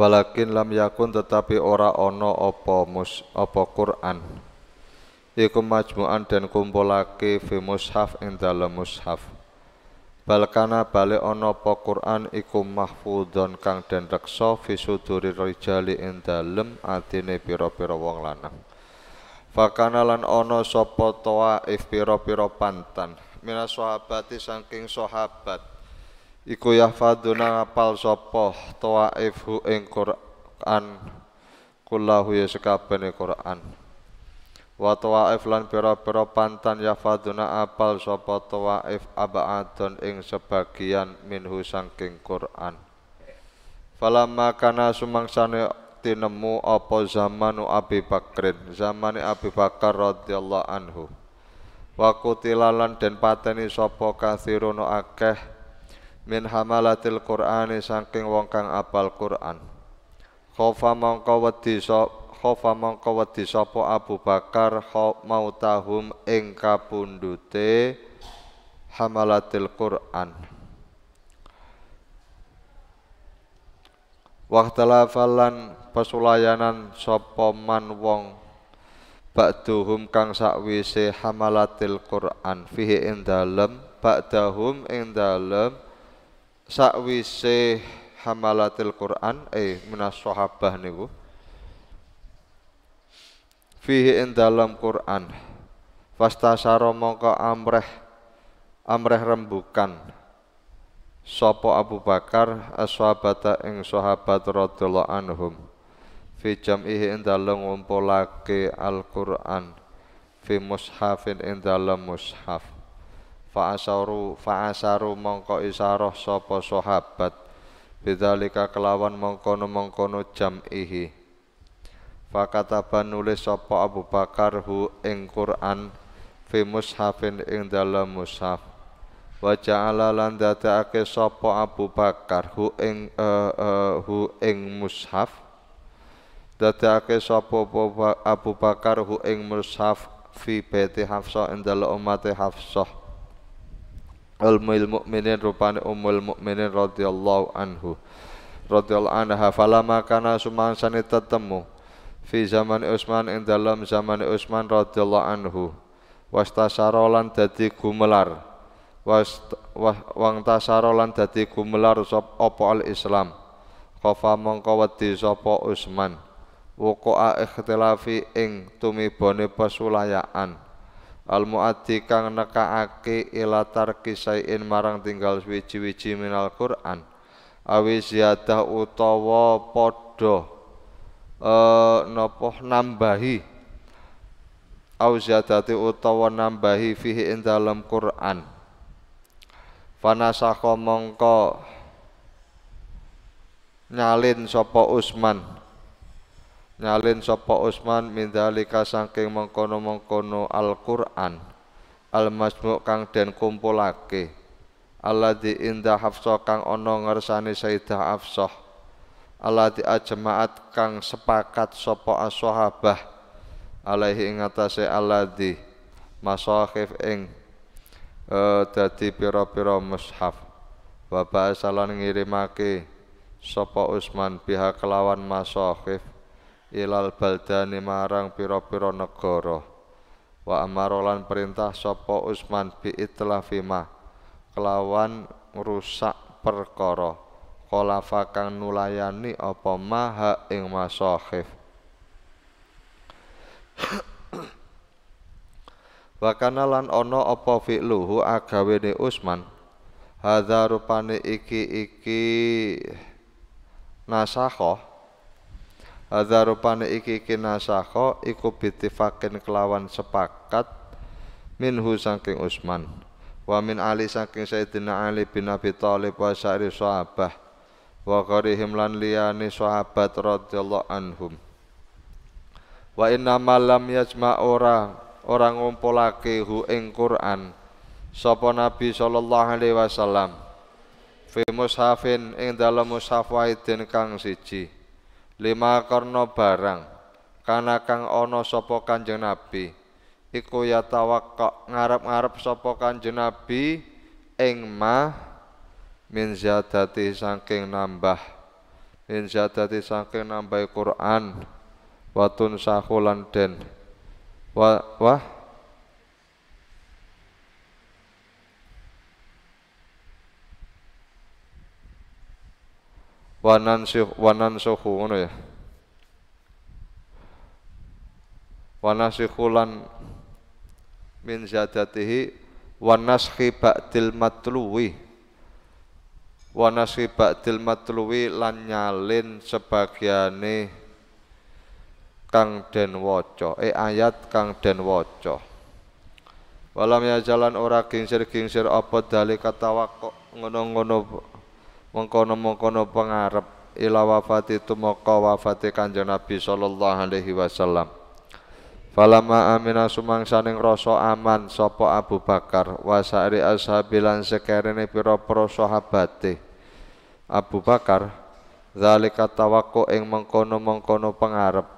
walakin lam yakun tetapi ora ono opo mus opo Quran iku majmu'an dan kumpulake fi mushaf ing dalam mushaf balkana bale ono po Quran iku mahfudon kang den reksa fi suduri rijali ing dalam atine pira-pira wong lanang fakana lan ono sapa if pira-pira pantan minas sahabati saking sahabat iku yahfaduna ngapal sapa tawaifhu ing Quran kullahu ya sekabehane Quran wa tawaif lan pira-pira pantan yahfaduna apal sapa tawaif abadon ing sebagian minhu sangking Quran falamma kana sumangsane tinemu apa zamanu Abi Bakrin zamane Abi Bakar radhiyallahu anhu wa kutilalan den pateni sapa kathiruna akeh min hamalatil Qur'ani saking wong kang apal Qur'an khofa mangka wedi khofa mangka wedi sapa Abu Bakar mautahum ing kapundhute hamalatil Qur'an Waktalafalan pasulayanan sapa man wong ba'duhum kang sakwise hamalatil Qur'an fihi ing dalem ba'dahum ing dalem sakwise hamalatil Quran eh minas sahabah niku fihi ing dalam Quran vasta mongko amreh amreh rembukan Sopo Abu Bakar aswabata ing sahabat radhiyallahu anhum fi jam'ihi ing dalem ngumpulake Al-Qur'an fi mushafin ing dalem mushaf fa'asaru fa'asaru mongko isaroh sopo sahabat bidalika kelawan mengkono-mengkono Fa Fakataba nulis sopo Abu Bakar hu ing Quran fi mushafin ing dalam mushaf wa ja'ala lan dadakake sapa Abu Bakar hu ing uh, uh, hu ing mushaf dadakake sapa Abu Bakar hu ing mushaf fi baiti Hafsah ing dalam umate Hafsah ummul mukminin rupane ummul mukminin radhiyallahu anhu radhiyallahu anha makana kana sumangsane tetemu fi zaman Utsman ing dalam zaman Utsman radhiyallahu anhu wastasara lan dadi gumelar was wang tasara lan dadi gumelar sop apa al Islam khafa mongko wedi sapa Utsman wuqa ikhtilafi ing tumibone pesulayaan al kang nekaake ila tarki marang tinggal suwiji-wiji minal Quran awi ziyadah utawa padha e, napa nambahi au ziyadati utawa nambahi fihi ing Quran fanasakha mongko nyalin sapa Usman nyalin sapa Utsman min saking mengkono-mengkono Al-Qur'an al-masmu' kang den kumpulake alladzi inda Hafsah kang ana ngersane Sayyidah Hafsah alladzi ajma'at kang sepakat sapa as-sahabah alaihi ing atase alladzi masahif ing uh, dadi pira-pira mushaf wa ba'salan ngirimake sapa Utsman pihak kelawan masahif ilal baldani marang pira-pira negara wa amarolan perintah sapa Usman bi itlafima kelawan rusak perkara kolafa kang nulayani apa maha ing masahif Wakana lan ono apa fi'luhu agawene Usman hadza rupane iki iki nasakhah Hadza rupane iki iki nasakha iku bitifakin kelawan sepakat minhu saking Usman wa min Ali saking Sayyidina Ali bin Abi Thalib wa sa'ri sahabah wa qarihim lan liyane sahabat radhiyallahu anhum wa inna malam yajma ora ora ngumpulake hu ing Quran sapa Nabi sallallahu alaihi wasallam fi mushafin ing dalam mushaf waidin kang siji lima karna barang kana kang ana sapa kanjeng nabi iku ya tawakka ngarep-ngarep sapa kanjeng nabi ing ma min zadati saking nambah min zadati saking nambah Quran watun sahulan den wa wah wanansih wanansuhu ngono ya wanasikhulan min zadatihi wanaskhi ba'dil matluwi wanaskhi ba'dil matluwi lan nyalin sebagiane kang den waca eh ayat kang den waca walam ya jalan ora gingsir-gingsir apa dalika tawakko ngono-ngono mengkono-mengkono pengarap ila wafati tumaka wafati kanjeng Nabi sallallahu alaihi wasallam Falama amina sumangsaning rasa aman sapa Abu Bakar wasari sa'ri ashabi lan sekerene pira-pira sahabate Abu Bakar zalika tawakku ing mengkono-mengkono pengarap.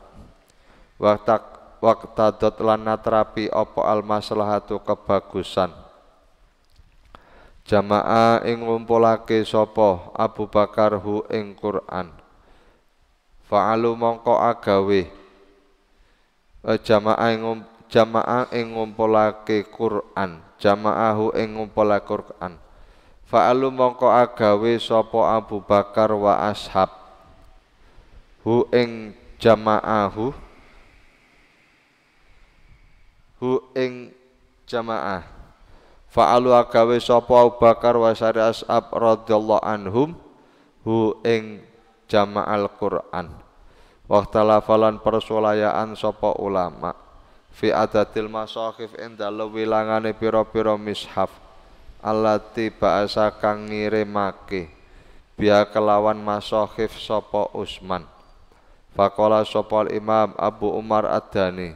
waktak waktadot lan natrapi opo al maslahatu kebagusan jamaa ing ngumpulake sapa Abu Bakar hu ing Quran fa'alu mongko agawe eh, jamaah ing jamaah ing ngumpulake Quran jamaahu ing ngumpulake Quran fa'alu mongko agawe sapa Abu Bakar wa ashab hu ing jamaahu hu ing jamaah fa'alu agawe sapa Abu Bakar wa Syari As'ab radhiyallahu anhum hu ing jama'al Qur'an waktala falan persulayaan sapa ulama fi adatil masahif inda wilangane pira-pira mishaf alati bahasa kang ngirimake biya kelawan masahif sapa Usman Fakola sopal imam Abu Umar Adani.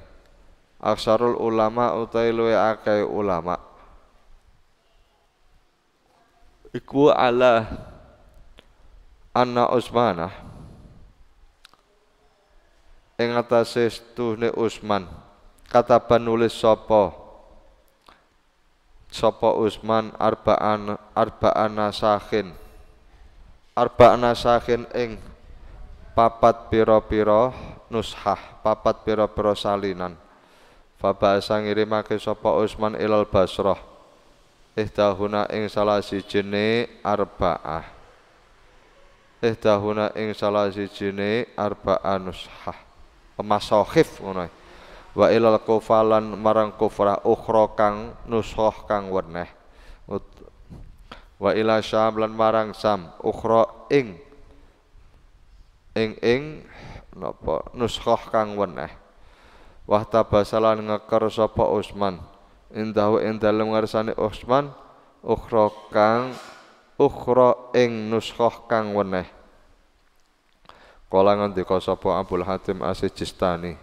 Aksarul ulama utai luwe akai ulama' iku ala anna Utsmanah ing atase stuhne Utsman kata penulis sapa sapa Utsman arba'an arba'ana sahin arba'ana sahin ing papat pira-pira nushah papat pira-pira salinan fa ba'sa ngirimake sapa Utsman ilal Basrah ihdahuna ing salah sijine arbaah ihdahuna ing salah sijine arbaah nushah pemasohif ngono wa ilal kufalan marang kufra ukhra kang nushah kang weneh wa ila syam marang sam ukhra ing ing ing napa nushah kang weneh wa tabasalan ngeker sapa usman endahu ing dalem ngarsane Utsman ukhra kang ukhra ing nuskhah kang weneh kala ngendika sapa Abdul Hatim Asijistani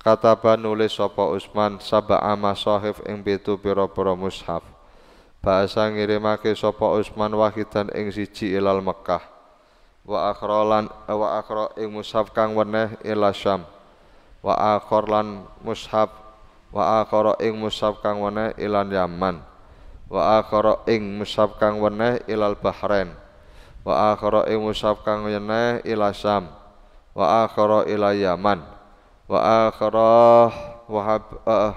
Kataban nulis sapa Usman, sab'a masahif ing pitu pira-pira mushaf bahasa ngirimake sapa Usman, wahidan ing siji ilal Mekah wa akhrolan wa akhra ing mushaf kang weneh ila Syam wa akhor lan mushaf wa akhara ing musab kang weneh ilan yaman wa akhara ing musab kang weneh ilal bahren wa akhara ing musab kang weneh ila sam wa akhara ila yaman wa akhara wahab uh, eh,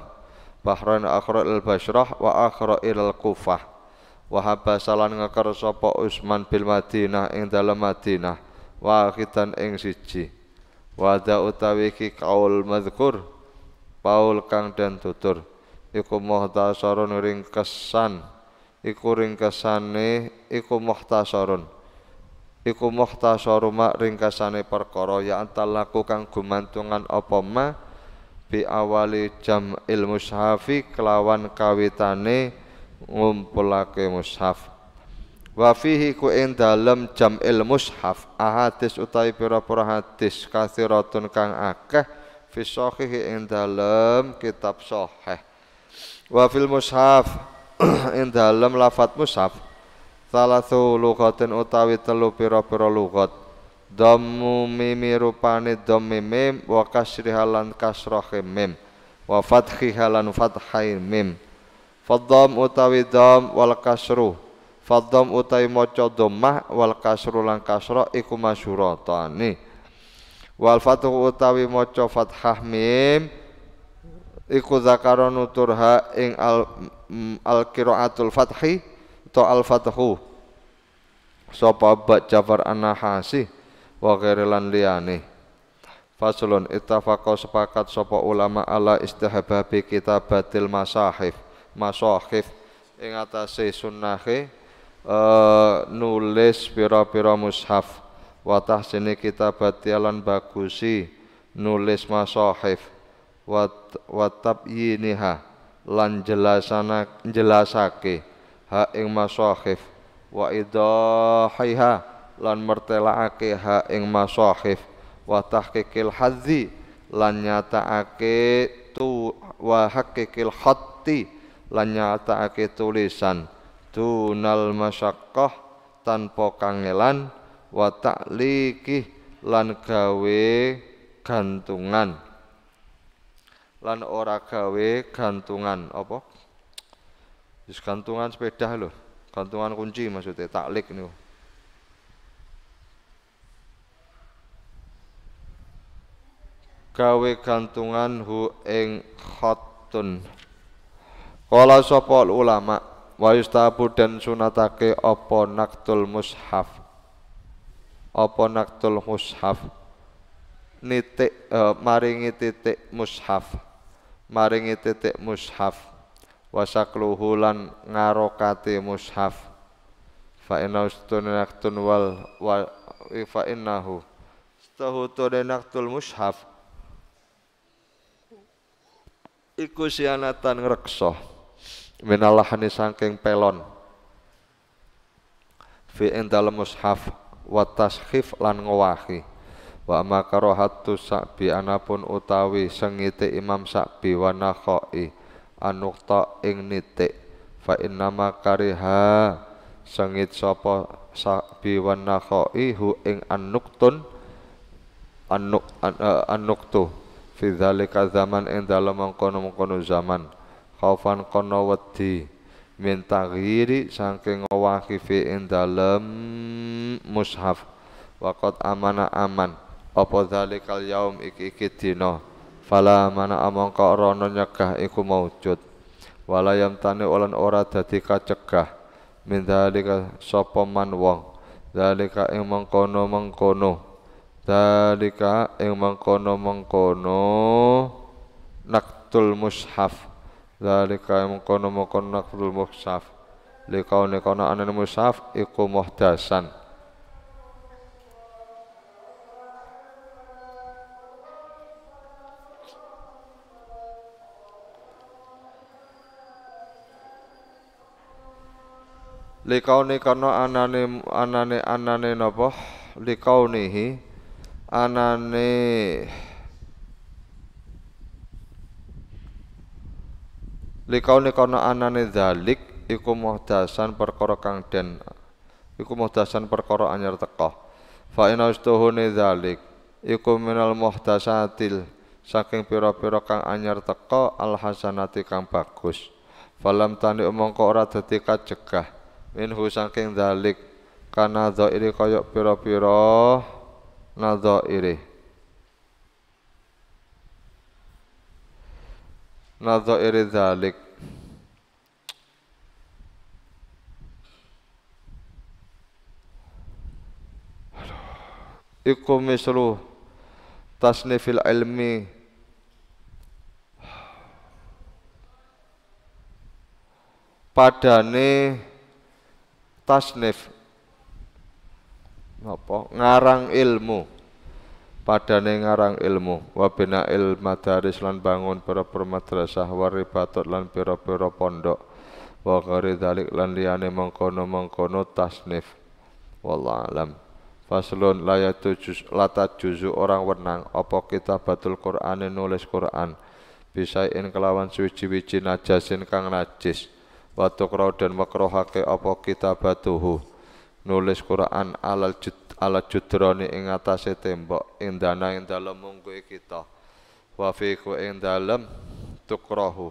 bahren akhara ilal basrah wa akhara ilal kufah wa habasalan ngeker sapa usman bil Madinah ing dalam Madinah wa khitan ing siji wa da utawi kaul madzkur Paul kang dan tutur iku muhtasarun ringkesan iku ringkesane iku muhtasarun iku muhtasaru mak ringkasane perkara ya antalaku kang gumantungan apa ma bi awali ilmu mushafi kelawan kawitane ngumpulake mushaf wa fihi ku ing dalem ilmu mushaf ahadis utawi pira-pira hadis kathiratun kang akeh fisohihi sahihi ing dalem kitab sahih wa fil mushaf ing dalam lafat mushaf salasu lugatin utawi telu pira-pira lugat domu mimi rupane mim wa kasriha lan mim wa fathiha lan fathai mim fadham utawi dom wal kasru fadham utawi maca dhammah wal kasru lan kasro iku nih wal fathu utawi maca fathah mim iku zakara nuturha ing al, mm, al qiraatul fathi to al fathu sapa Abu Ja'far an wa ghairilan liyane Faslun ittafaqa sepakat sapa ulama ala istihbabi kitabatil masahif masahif ing atase sunnahe uh, nulis pira-pira mushaf watah sini kita batialan bagusi nulis masohif wat watab yiniha lan jelasana jelasake ha ing masohif wa idahiha lan mertelaake ha ing masohif watah kekil hadzi lan nyataake tu wa haqiqil khatti lan nyataake tulisan dunal masyaqqah tanpa kangelan wa ta'liqih lan gawe gantungan lan ora gawe gantungan apa Yus gantungan sepeda lho gantungan kunci maksudnya taklik niku gawe gantungan hu ing khatun kala sapa ulama wa yustabu dan sunatake apa naktul mushaf apa naktul mushaf nitik uh, maringi titik mushaf maringi titik mushaf wasakluhulan lan ngarokati mushaf fa inna naktun wal wa fa innahu stahutune naktul mushaf iku sianatan ngrekso minallahani saking pelon fi mushaf wa taskhif lan ngowahi wa makarahatu sa'bi anapun utawi sengite Imam Sa'bi wa koi anukta ing nitik fa innama kariha sengit sapa sa'bi wa koi hu ing anuktun anuk an, uh, anuktu eh, fi dzalika zaman ing dalem mengkono-mengkono zaman khaufan kono wedi min taghiri saking waqifi ing dalem mushaf waqad amana aman apa zalikal yaum iki iki dina fala mana amangka rono nyegah iku maujud wala tani olan ora dadi kacegah min zalika sapa man wong zalika ing mengkono mengkono zalika ing mengkono mengkono naktul mushaf zalika mengkono mengkono nakfurul muhsaf likau nikono anan mushaf iku muhdasan likauni kana anane anane anane napa likaunihi anane likaune kana anane dalik iku muhdasan perkara kang den iku muhdasan perkara anyar teka fa dalik dzalik iku minal muhdasatil saking pira-pira kang anyar teka al hasanati kang bagus falam tani mongko ora dadi kacegah minhu saking dzalik kana dhairi kaya pira-pira nadhairi nadhairi dalik iku misru tasnifil ilmi padane tasnif apa ngarang ilmu padane ngarang ilmu wa bina il madaris lan bangun para permadrasah waribatot lan pira-pira pondok wa dalik lan liyane mengkono-mengkono tasnif wallahu alam Faslun layat juz lata juzu orang wenang apa batul Qur'an nulis Qur'an in kelawan suci-wici najasin kang najis Watuk tuqra dan makrohake apa batuhu. nulis Qur'an alal jud ala judroni ing atase tembok Indana dana ing dalem kita wa fi ku ing dalem tukrahu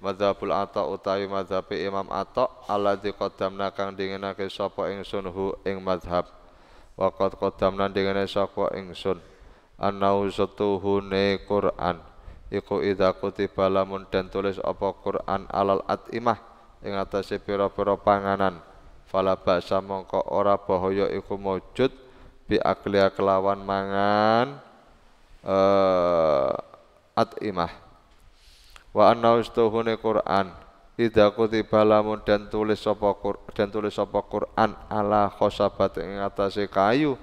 madzhabul ata utawi madzhabe Imam Atok alladzi qaddamna kang dinginake sapa ing sunhu ing madhab kau qaddamna dengan sapa ingsun annau setuhune Quran iku idza kutiba lamun den tulis apa Quran alal atimah ing atase pira-pira panganan fala ba'sa mongko ora bahaya iku mujud bi aklia kelawan mangan uh, atimah wa annau setuhune Quran tidak kutiba lamun dan tulis sapa dan tulis sapa Quran ala khosabat ing atase kayu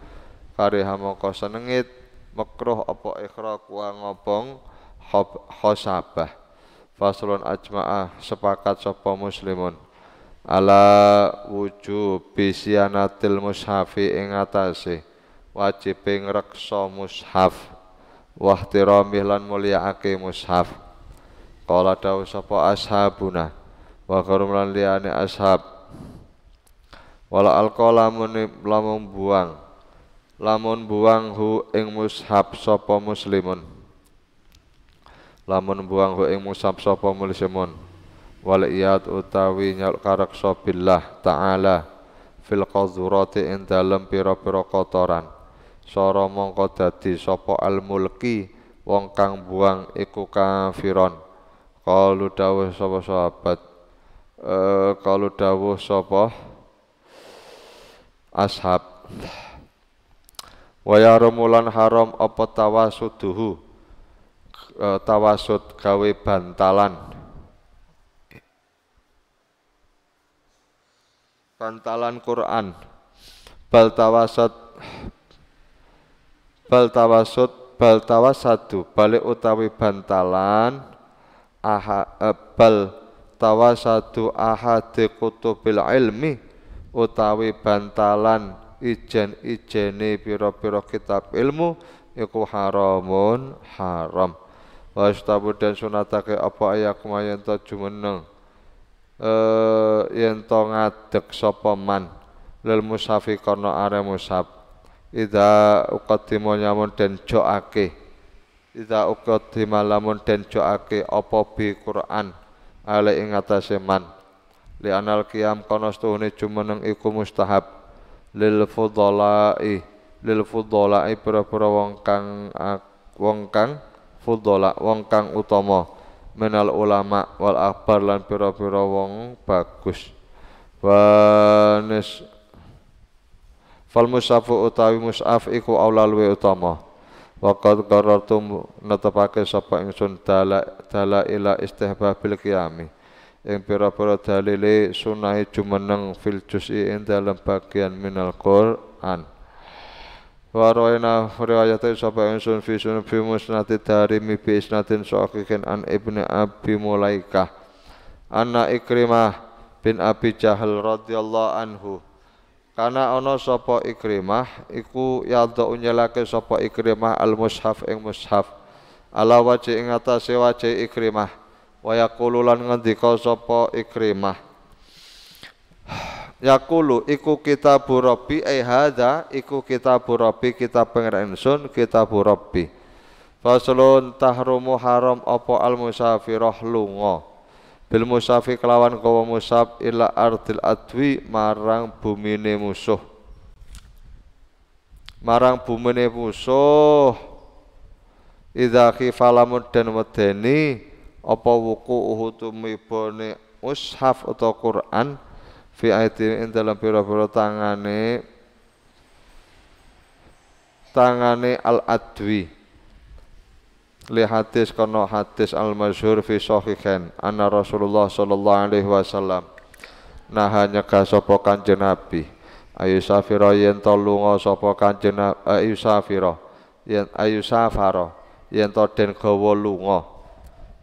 kariha mongko senengit makruh apa ikhraku ngobong khosabah faslun ajma'ah sepakat sapa muslimun ala wujub bisyanatil mushafi ing atase wajib reksa mushaf wahtiramih lan mulyaake mushaf Kala dawu sapa ashabuna wa karum lan liyane ashab wala alqa lamun buang lamun buang hu ing mushab sapa muslimun lamun buang hu ing mushab sapa muslimun wal utawi nyal karaksa billah taala fil qazurati ing dalem pira-pira kotoran sara mongko dadi sapa al mulki wong kang buang iku kafiron qalu dawuh sapa sahabat Eh, kalau dawuh sapa ashab wa yarumulan haram apa tawasuduhu e, tawasud gawe bantalan bantalan Quran bal tawasud bal tawasud bal tawasadu balik utawi bantalan aha, e, bal satu ahadi kutubil ilmi utawi bantalan ijen-ijene piro piro kitab ilmu iku haramun haram istabu dan sunatake apa ayak yen to jumeneng eh yen to ngadeg sapa man lil musafi kana are musab ida uqaddimu nyamun den joake ida uqaddima lamun den joake apa bi Quran ala ing atase man li anal qiyam kono stuhune jumeneng iku mustahab lil fudhalai lil fudhalai para-para wong kang wong kang fudhala wong kang utama menal ulama wal akbar lan pira-pira wong bagus wanis fal musafu utawi musaf iku aulal utama Waqad qarartum netepake sapa ingsun dala dala ila istihbabil qiyami. Ing pira-pira dalile sunahi jumeneng fil juz'i ing dalam bagian minal Qur'an. Wa rawaina riwayatay sapa ingsun fi sunan fi musnati darimi bi isnadin sahihin an ibnu abi mulaikah. Anna Ikrimah bin Abi Jahal radhiyallahu anhu karena ono sopo Ikrimah iku yaldo unyelake sopo Ikrimah al-mushaf ing mushaf. Ala waji ing atase waji Ikrimah. wayakululan kululan kau ngendika Ikrimah. yakulu iku kita Rabbi eh hada iku kita Rabbi kita pangeran sun kita Rabbi. Faslun tahrumu haram opo al-musafirah lungo bil musafi kelawan kawa musaf ila ardil adwi marang bumine musuh marang bumine musuh idza khifalamun dan wedeni apa wuku uhutumibone mushaf atau Quran fi aidin ing dalam pira-pira tangane tangane al adwi li hadis kono hadis al masyhur fi sahihain anna Rasulullah sallallahu alaihi wasallam naha nyegah sapa kanjeng Nabi ayu safira yen to lunga sapa kanjeng ayu safira yen ayu safara yen to den gawa lunga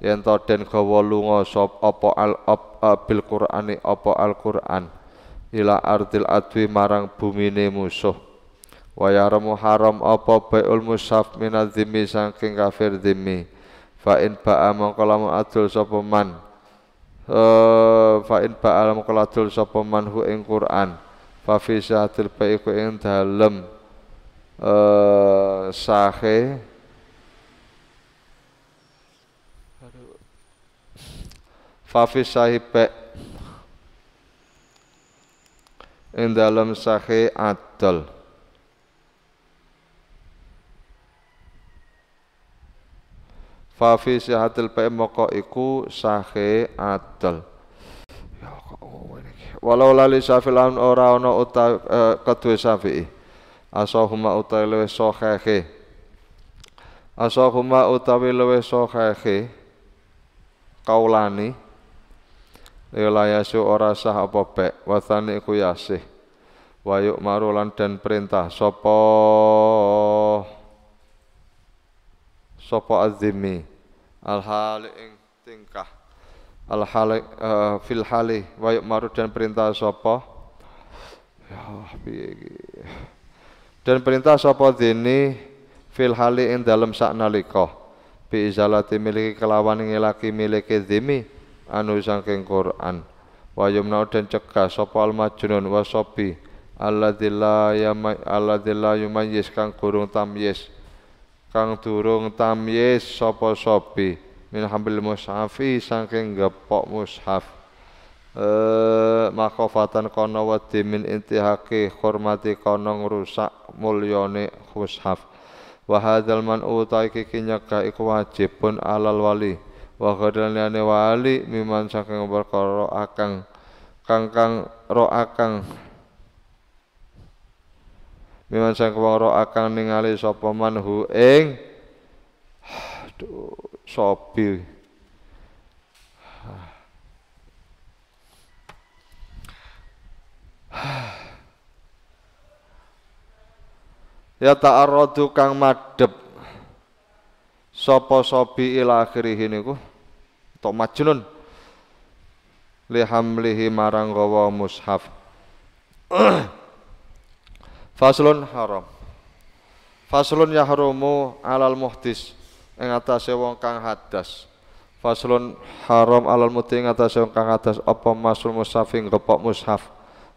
yen to den gawa lunga sop apa al op, eh, bil qur'ani apa al qur'an ila ardil adwi marang bumine musuh wa yaramu haram apa bai'ul mushaf minaz zimmi saking kafir zimmi fa in ba'a mongko lamun adul sapa man uh, fa in ba'a lamun adul sapa man hu ing Quran fa fi sahatil bai'i ing dalem uh, eh, sahe fa fi sahibe ing dalem sahe adol fa sihatil pe moko iku sahe adal ya walau lali syafil an ora ana uta uh, kedue syafi'i asahuma utawi luwih sahihe asahuma utawi luwih sahihe kaulani layasu ora sah apa pe wasani iku yasih wayuk marulan dan perintah sopo sopo azimi al ing tingkah al uh, eh, fil hali wa marut dan perintah sapa ya piye dan perintah sapa dene fil hali ing dalem sak nalika bi izalati miliki kelawan ngelaki miliki dimi anu saking Quran wa yumnau dan cegah sapa al majnun wasobi alladzi la yama alladzi la yumayyiz kang kurung tamyiz kang durung tamyiz sapa sopi min hamil mushafi saking gepok mushaf eh makofatan kono wedi min intihake hormati kono rusak mulyane mushaf wa hadzal man utai kiki nyegah iku wajib pun alal wali wa ghadalane wali miman saking perkara akang kang kang ro akang Miman sang wong akang ningali sapa manhu ing aduh sobi. Ya ta'arradu kang madhep sapa sobi ila akhirih niku tok majnun lihamlihi marang gawa mushaf Faslun haram. Faslun yahrumu alal muhdis ing atase wong kang hadas. Faslun haram alal muti ing atase wong kang hadas apa masul musafing kepok mushaf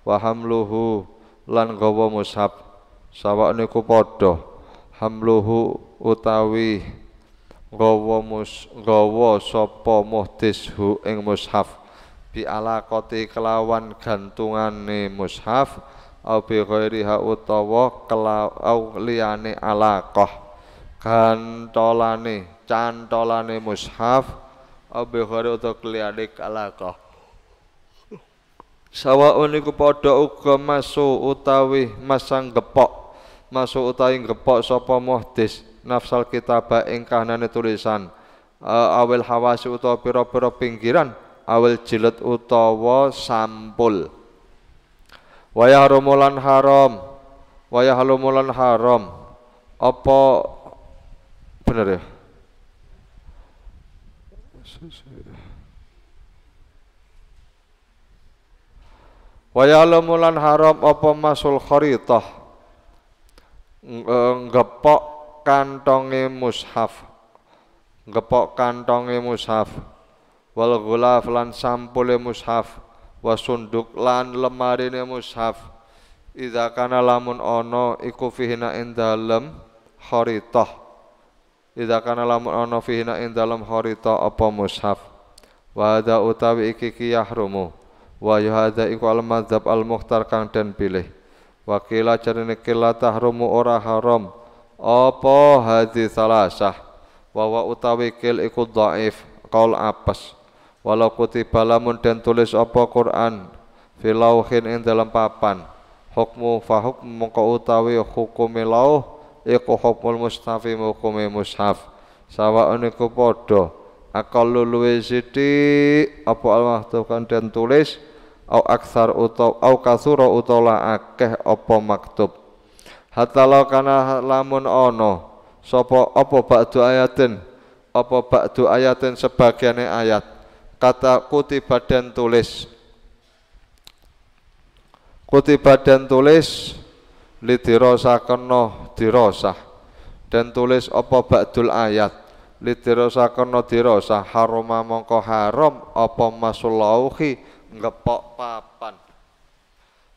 wa hamluhu lan gawa mushaf sawak niku padha hamluhu utawi gawa mus gawa sapa muhdis hu ing mushaf bi alaqati kelawan gantungane mushaf au bi ghairiha utawa kela au liyane alaqah gantolane cantolane mushaf au bi ghairi utawa liyane alaqah sawaun iku padha uga masu utawi masang gepok masu utawi gepok sapa muhdis nafsal kitaba ing kahanane tulisan uh, awil hawasi utawa pira-pira pinggiran awil jilid utawa sampul wayah romolan haram wayah romolan haram apa bener ya wayah haram apa masul kharitah ngepok kantongi mushaf ngepok kantongi mushaf wal ghulaf lan sampule mushaf wasunduk lan lemari ne mushaf idza kana lamun ana iku na ing dalem kharitah idza kana lamun ana fihina ing dalem kharitah apa mushaf wa hadza utawi iki ki yahrumu wa yuhadza iku al mazhab al muhtar kang den pilih wa kila jarine kila tahrumu ora haram apa hadis salasah wa wa utawi kil iku dhaif qaul apes walau kutiba lamun dan tulis apa Quran filauhin ing dalam papan hukmu fa hukmu mongko utawi hukume lauh iku hukmul mustafi hukume mushaf sawa iku padha akal luwe sithik apa al maktubkan dan tulis au aksar utau au kasura utawa akeh apa maktub hatta law kana lamun ono, sapa apa ba'du ayatin apa ba'du ayatin sebagiane ayat kata kuti badan tulis kuti badan tulis dirosa kena dirosah dan tulis apa ba'dul ayat dirosa kena dirosah haroma mongko haram apa masulauhi ngepok papan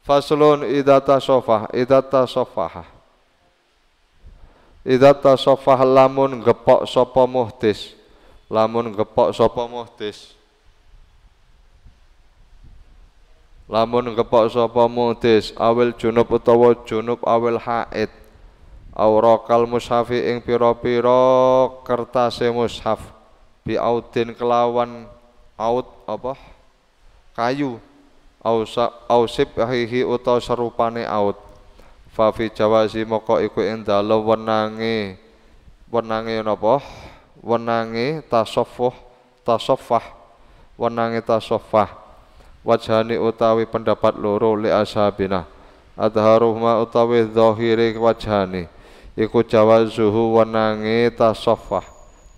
faslun idata sofah idata sofah idata sofah lamun gepok sopo muhtis, lamun gepok sopo muhtis. lamun kepok sapa mudis awil junub utawa junub awil haid awrakal mushafi ing pira-pira kertase mushaf bi audin kelawan aut apa kayu ausa ausip hihi utawa serupane aut fa fi jawasi moko iku ing dalem wenange wenange napa wenange tasaffuh tasaffah wenange tasaffah wajhani utawi pendapat loro li ashabina adharuhma utawi zahiri wajhani iku jawazuhu wanangi tasofah,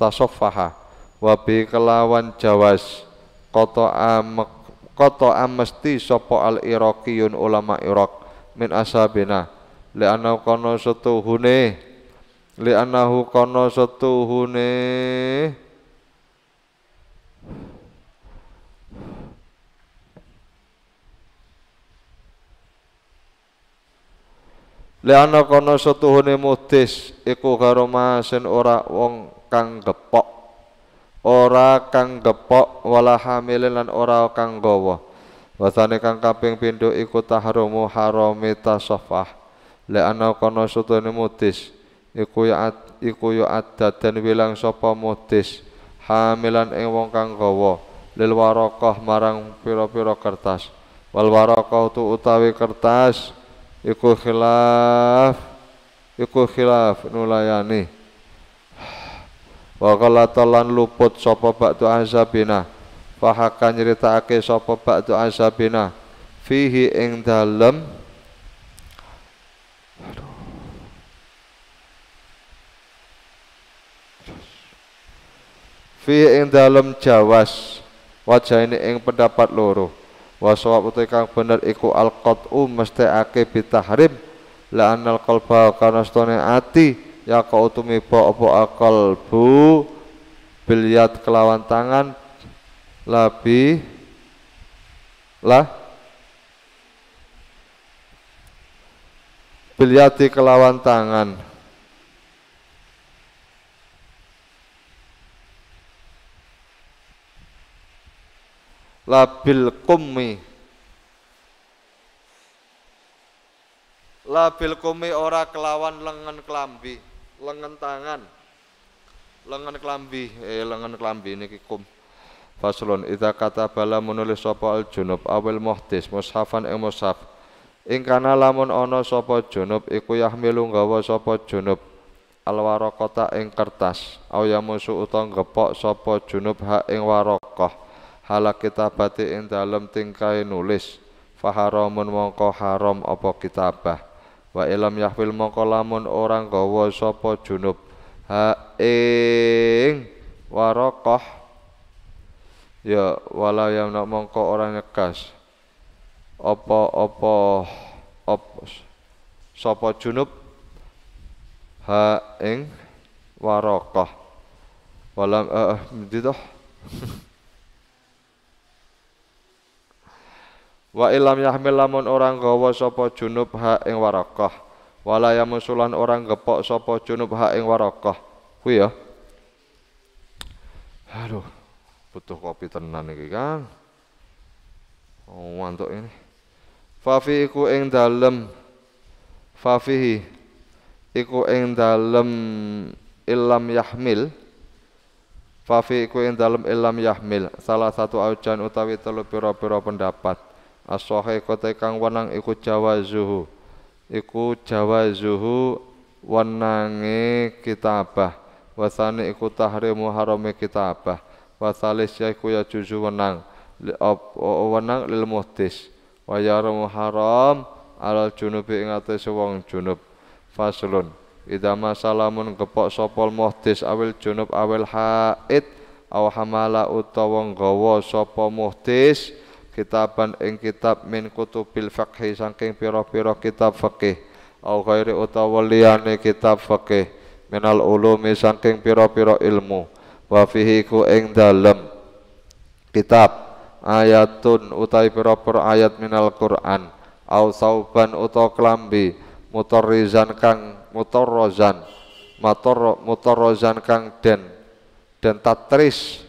tasoffaha wabi kelawan jawas koto amek koto amesti sopo al irakiun ulama irok min ashabina li anahu kono setuhune li anahu kono setuhune ana kono setuhune mudis iku karomasen ora wong kang gepok. Ora kang gepok wala hamilin lan ora kang gawa. Wasane kang kaping pindho iku tahrumu harami tasafah. ana kono setuhune mudis iku ya iku ya adadan wilang sapa mudis hamilan ing wong kang gawa lil warokoh marang pira-pira kertas. Wal warokoh tu utawi kertas iku khilaf iku khilaf nulayani wa talan luput sapa ba'du azabina fahaka nyritakake sapa ba'du azabina fihi ing dalem fi ing dalem jawas wajah ini ing pendapat loro wa sawab utai kang bener iku al mesti ake bitahrim la anal qalba kana stone ati ya ka utumi apa akal bu biliat kelawan tangan labi lah bilyati kelawan tangan labil kummi labil kummi ora kelawan lengan kelambi lengan tangan lengan kelambi eh, lengan kelambi niki kum faslun idza katabala menulis sapa al junub awil muhtis mushafan ing mushaf ing kana lamun ana sapa junub iku yahmilu gawa sapa junub al warokota ing kertas au yamusu utang gepok sapa junub ha ing warokah ala kitabati ing dalem tingkai nulis faharamun mongko haram apa kitabah wa ilam yahwil mongko lamun orang gawa sapa junub ha ing waraqah ya wala yamna mongko orang nyekas apa apa apa sapa junub ha ing waraqah walam eh uh, wa ilam yahmil lamun orang gawa sopo junub ha ing warakah wala yamusulan orang gepok sopo junub ha ing warakah Wih ya aduh butuh kopi tenan iki kan oh mantuk ini fafi iku ing dalem fafihi iku ing dalem ilam yahmil fafi iku ing dalem ilam yahmil salah satu aujan utawi telu pira-pira pendapat as kote kang wanang iku jawazuhu iku jawazuhu wanange kitabah wasani iku tahrimu harame kitabah wasalis iku ya juzu wanang, wanang lil muhdis wa haram alal junubi ingate atase junub faslun Ida kepo gepok sopol muhtis awil junub awil haid aw utawang gowo sopol muhtis kitaban ing kitab min kutubil fiqhi saking pira-pira kitab fikih au ghairi utawa liyane kitab fikih minal ulumi saking pira-pira ilmu wa fihi ku ing dalem kitab ayatun utai pira-pira ayat minal Qur'an au sauban utawa klambi mutarrizan kang motorozan, motor motorozan kang den den tatris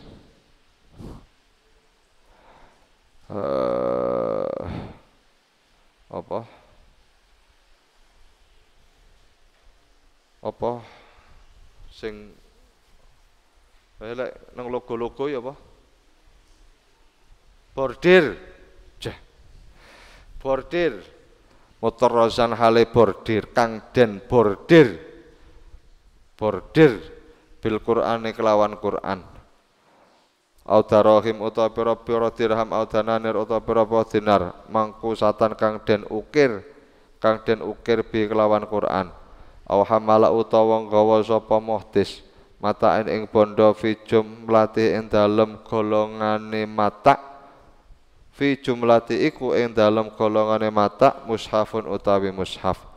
Eh, apa apa sing eh, lek nang logo-logo ya apa bordir Jah. bordir motor rozan hale bordir kang den bordir bordir bil Qur'ane kelawan Qur'an au darahim utawa pira-pira dirham au dananir utawa pira-pira dinar kang den ukir kang den ukir bi kelawan Quran au hamala utawa nggawa sapa mata matain ing bondo fi jumlati ing dalem golongane mata fi jumlati iku ing dalem golongane mata mushafun utawi mushaf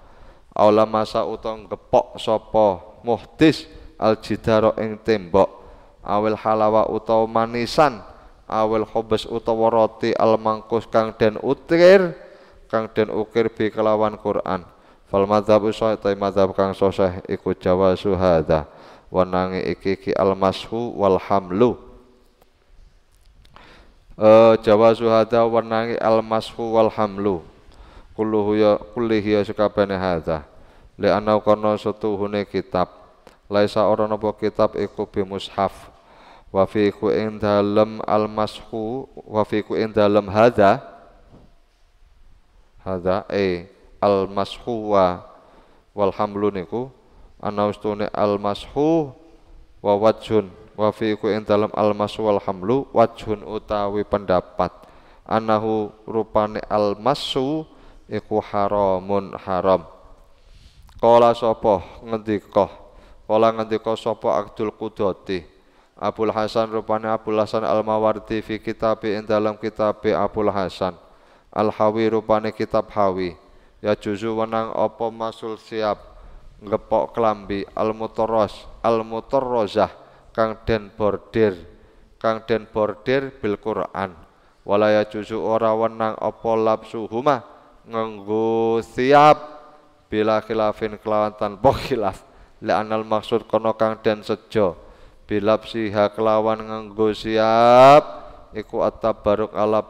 Aula masa utong gepok sapa muhtis al jidaro ing tembok awil halawa utawa manisan awil khobes utawa roti al mangkus kang den utir kang den ukir bi kelawan Quran fal madzhab usai madzhab kang soseh iku jawa suhada wanangi iki ki al mashu wal hamlu uh, e, jawa suhada wanangi al mashu wal hamlu kuluhu ya kulihi ya sakabene hadza li anna kana kitab laisa ora napa kitab iku bi mushaf wa fi ku ing dalem al mashu wa fi ku ing dalem hadza hadza e al mashu wa wal hamlu niku ana ustune al mashu wa wajhun wa fi ku ing dalem al mashu wal hamlu wajhun utawi pendapat anahu rupane al mashu iku haramun haram kala sapa ngendika kala ngendika sapa Abdul Qudati Abul Hasan rupanya Abul Hasan Al-Mawardi fi kitabi dalam kitab Abul Hasan Al-Hawi rupanya kitab Hawi ya juzu wenang opo masul siap ngepok kelambi al mutoros al mutorosah kang den bordir kang den bordir bil Quran walaya juzu ora wenang opo lab suhuma nganggo siap bila khilafin kelawan tanpa khilaf li anal maksud kono kang den sejo bilapsiha kelawan nganggo siap iku atap baruk ala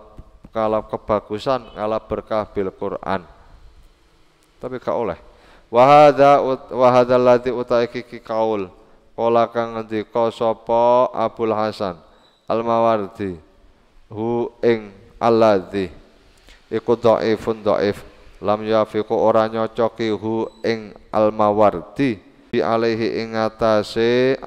kalap kebagusan ala berkah bil Quran tapi gak oleh Wahada ut, wahada utai utai kiki kaul kola kang ngendika sopo, Abul Hasan Al Mawardi hu ing alladzi iku dhaifun dhaif lam yafiku ora nyocoki hu ing Al Mawardi bi alaihi ing atase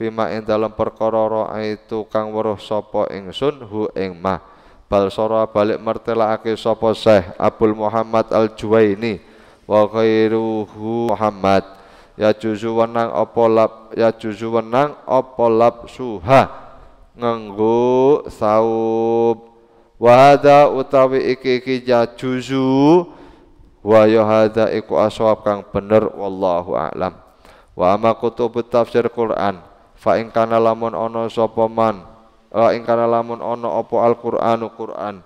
fima ing dalam perkara itu kang weruh sapa ingsun hu ing ma bal sora balik martelake sapa Syekh Abdul Muhammad Al Juwaini wa khairuhu Muhammad ya juzu wenang apa lab ya juzu wenang apa lab suha nganggo saub wa hadza utawi iki iki ya juzu wa ya hadza iku aswab kang bener wallahu a'lam wa ma kutubut tafsir Quran fa ing kana lamun ana sapa man uh, ing kana lamun ana apa alquranu Quran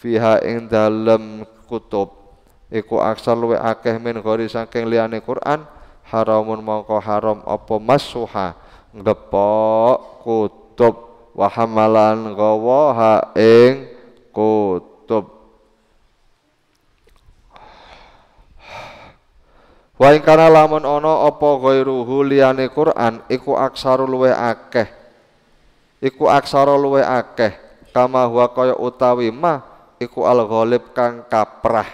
fiha ing dalem kutub iku aksal luwe akeh min gori saking liyane Quran haramun mongko haram apa masuha ngepok kutub wa hamalan gawa ing kutub Wa ing lamun ana apa ghairuhu liyane Quran iku aksaru luwe akeh. Iku aksara luwe akeh kama huwa kaya utawi ma iku al ghalib kang kaprah.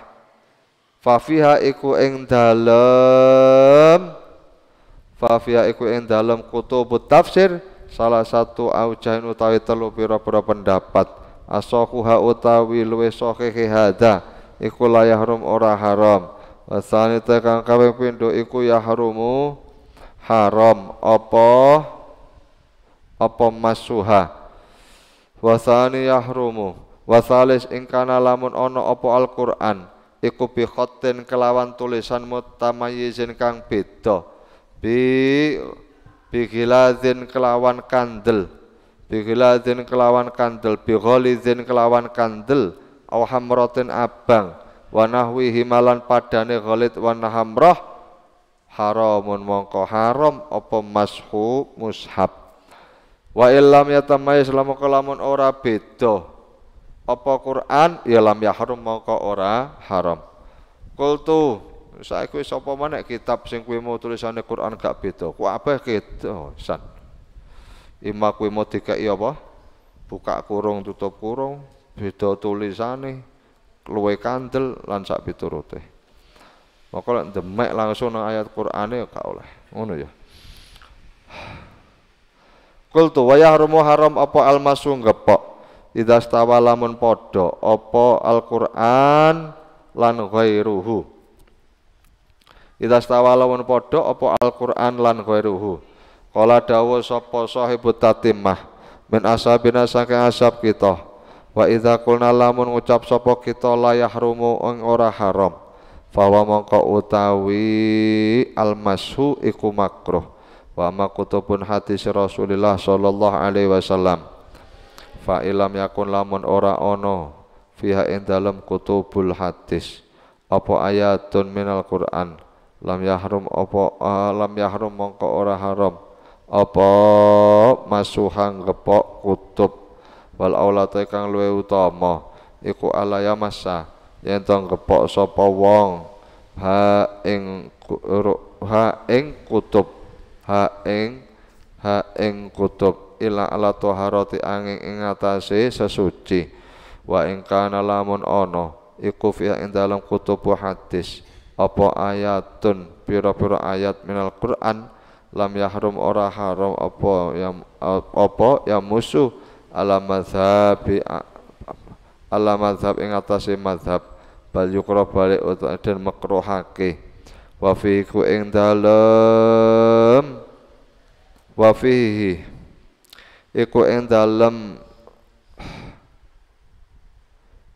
Fafiha iku ing dalem Fafiha iku ing dalem kutubut tafsir salah satu aujain utawi telu pira-pira pendapat. Asahuha utawi luwe sahihi hada iku layahrum ora haram wasani tekan kawin pindho iku ya harumu haram apa apa masuha wasani yahrumu wasalis inkana lamun ono opo Al-Qur'an iku bi khotin kelawan tulisan mutamayyizin kang beda bi pi gilazin kelawan kandel pi gilazin kelawan kandel pi golizin kelawan kandel aw roten abang wanahwi himalan padane ghalid wanahamrah haramun mongko haram apa mashu mushab wa illam yatamayis lamun kalamun ora beda apa Quran ya lam yahrum mongko ora haram kultu saya wis apa meneh kitab sing kuwi mau tulisane Quran gak beda ku apa beda gitu, san ima kuwi mau dikai apa buka kurung tutup kurung beda tulisane luwe kandel lan sak piturute. Maka lek demek langsung nang ayat Qur'ane ya gak oleh. Ngono ya. Kultu wa yahrumu haram apa almasu gepok. Idza stawa lamun padha apa Al-Qur'an lan ghairuhu. Idza stawa lamun padha apa Al-Qur'an lan ghairuhu. Kala dawuh sapa sahibut tatimah min asabina saking asab kita wa idza qulna lamun ngucap sapa kita la yahrumu ing ora haram fawa mongko utawi almashu iku makruh wa makutubun hadis Rasulullah sallallahu alaihi wasallam fa ilam yakun lamun ora ono fiha ing dalem kutubul hadis apa ayatun minal Quran lam yahrum apa uh, lam yahrum mongko ora haram apa masuhang gepok kutub wal aulata kang luwe utama iku alaya masa yen to ngepok sapa wong ha ing ha ing kutub ha ing ha ing kutub ila ala taharati angin ing atase sesuci wa ing kana lamun ana iku fi ing dalam kutub hadis apa ayatun pira-pira ayat minal Quran lam yahrum ora haram apa yang apa ya musuh ala mazhabi ala mazhab ing atase mazhab bal yukra balik dan makruhake wa ku ing dalem wa fihi iku ing dalem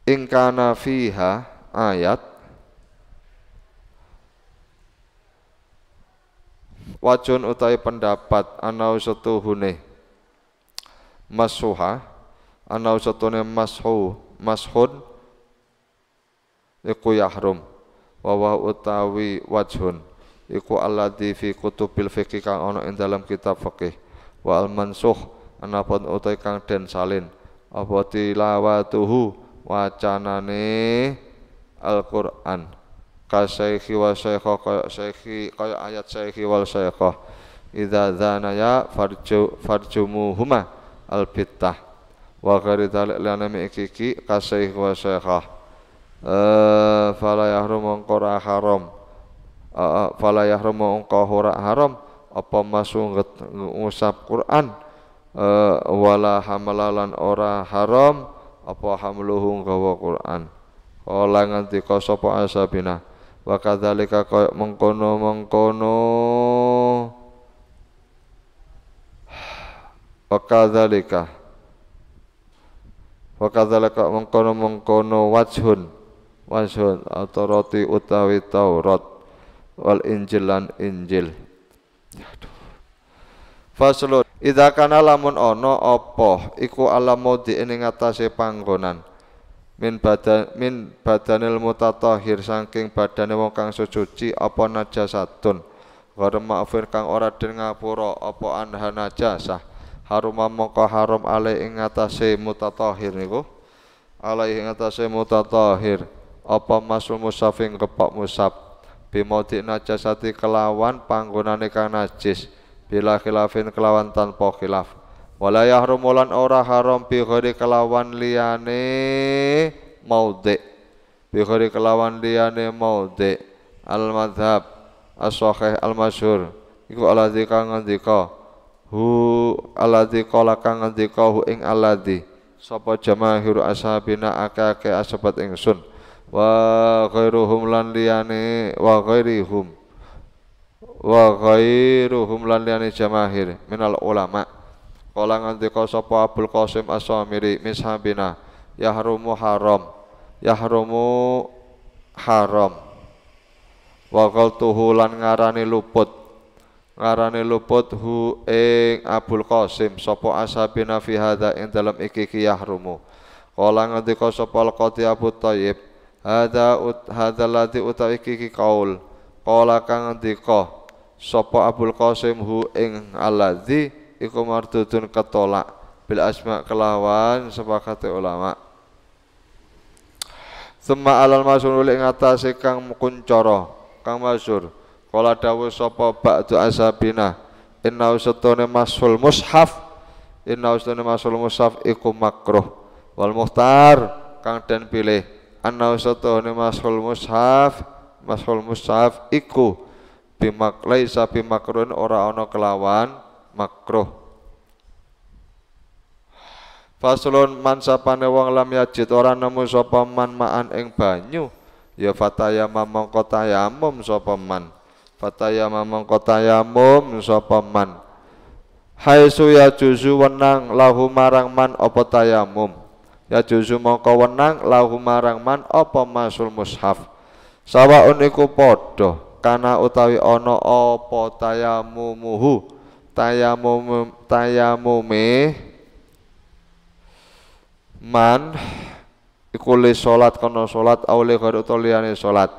ing kana fiha ayat wajun utai pendapat ana setuhune masuha ana usatune mashu Mashud, iku yahrum wa wa utawi wajhun iku alladhi fi kutubil fiqih kang ana ing dalam kitab fikih wa al ana utai kang den salin apa tilawatuhu wacanane Al-Qur'an kasaikhi wa syaikha kaya syaikhi kaya ayat syaikhi wal syaikha idza zanaya farju huma al bittah wa ghairi dhalik lana mi'kiki kasaih wa syekhah eh, fala yahrum engkora haram eh, eh, fala yahrum engkora haram apa masungget ngusap Quran wala hamalalan ora haram apa hamluhu gawa Quran kala nganti kosopo asabina wa kadzalika mengkono mengkono Fakadhalika Fakadhalika mengkono-mengkono wajhun wajhun atau roti utawi Taurat wal Injil lan Injil Faslun Ida kana lamun ono opo, iku alamudi ini ngatasi panggonan min badan min badanil mutatahir saking badane wong kang suci apa najasatun ghairu ma'fur kang ora den ngapura apa anha najasah Harum mongko haram ale ing atase mutatahir niku ale ing atase mutatahir apa masul musafing kepok musaf bimodi najasati kelawan panggonane kang najis bila khilafin kelawan tanpa khilaf wala yahrumulan ora haram bi kelawan liyane maudhi bi kelawan liyane maudhi al madhab as-sahih al masyhur iku aladzi kang hu alladzi qala kang ngendikahu ing alladzi sapa jamaahiru ashabina akake asabat ingsun wa ghairuhum lan liyane wa ghairihum wa ghairuhum lan liyane jamaahir minal ulama qala ngendika sapa abul Qasim asamiri mishabina yahrumu haram yahrumu haram wa qaltuhu lan ngarani luput ngarani luput hu ing Abul Qasim sapa ashabina fi hadza ing dalam iki ki yahrumu qala ngendika sapa al-qadi Abu Thayyib hadza ut hadza lati uta iki ki qaul qala kang ngendika sapa Abul Qasim hu ing alladzi iku mardudun ketolak bil asma kelawan sepakat ulama Sema alal masyhur ing atase kang kuncara kang masyhur Kala dawuh sapa ba'du asabina inna usatune masul mushaf inna usatune masul mushaf iku makruh wal muhtar kang den pilih anna usatune masul mushaf masul mushaf iku bimak laisa bimakruhin ora ana kelawan makruh Faslun sapane wong lam yajid ora nemu sapa man ma'an ing banyu ya fatayamam kota tayamum sapa man fatayama tayamum sapa man hai ya juzu wenang lahu marang man apa tayamum ya juzu mongko wenang lahu marang man apa masul mushaf sawa uniku podo kana utawi ono apa tayamumuhu tayamum tayamume man iku le salat kana salat aule ghairi utawa salat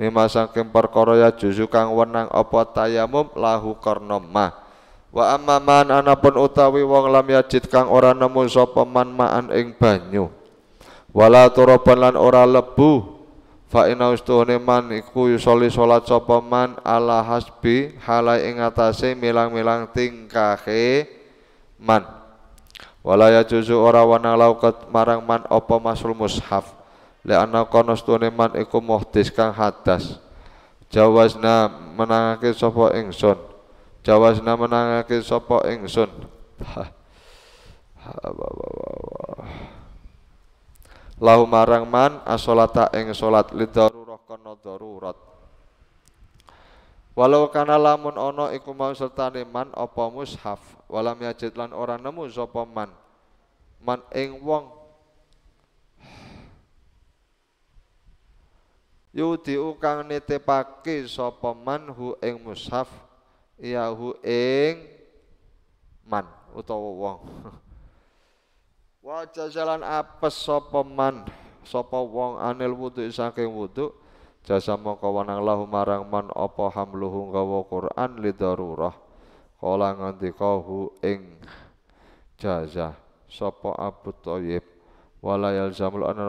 mimma saking perkara ya juzu kang wenang apa tayamum lahu karna ma wa amman man anapun utawi wong lam yajid kang ora nemu sapa man ma'an ing banyu wala lan ora lebu fa inna ustuhne man iku yusoli salat sapa man ala hasbi halai ing atase milang-milang tingkahe man wala ya juzu ora wana lauket marang man apa masul mushaf le ana kono stune man iku muhdis kang hadas jawazna menangake sapa ingsun jawazna menangake sapa ingsun lahu marang man as-salata ing salat lidarurah kana darurat walau kana lamun ana iku mau serta man apa mushaf walam yajid lan ora nemu sapa man man ing wong Yudi ukang nitipake sapa manhu ing mushaf yahu ing man utawa wong. Wa jazalan apes sapa man sapa wong anil wudu saking wudu jasa moko wanang lahu marang man apa hamluhu gawa Quran li darurah. Kala ngendika ing jaza sapa Abu wala yalzamul ana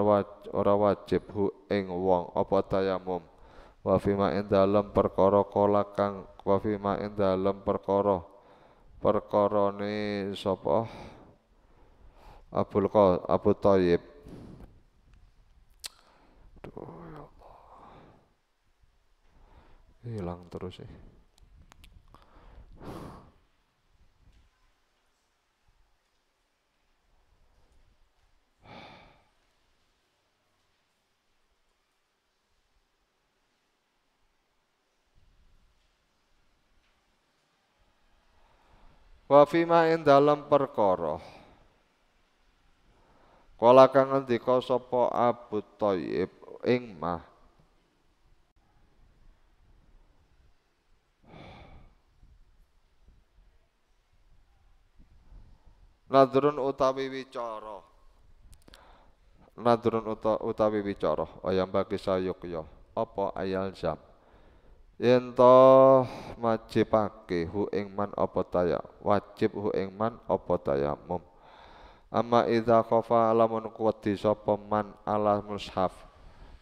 ora wajib hu ing wong apa tayamum wa fima ing dalem perkara kala kang wa fima ing dalem perkara perkarane sapa Abul Qas Abu Thayyib Allah hilang terus sih eh. wa fima ing dalem perkara kala kang ngendika sapa Abu Thayyib ing mah Nadrun utawi wicara Nadrun uta, utawi wicara ayam bagi sayuk ya apa ayal jam yen to majibake hu ing man apa taya wajib hu ing man apa tayamum amma idza khafa lamun kuwati sapa man ala mushaf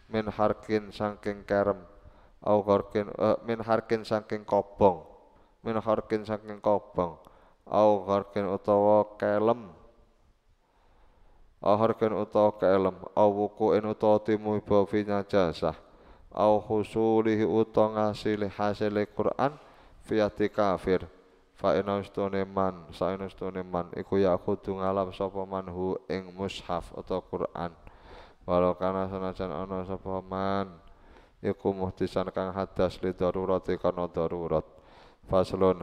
min harkin saking kerem au harkin uh, eh, min harkin saking kobong min harkin saking kobong au harkin utawa kelem au harkin utawa kelem au wuku utawa timu ibu fi najasah au husulihi utang hasil hasil Quran fiati kafir fa inastone man sa inastone man iku ya kudu ngalam sapa man hu ing mushaf atau Quran walau kana sanajan ana sapa man iku muhtisan kang hadas li darurat kana darurat faslun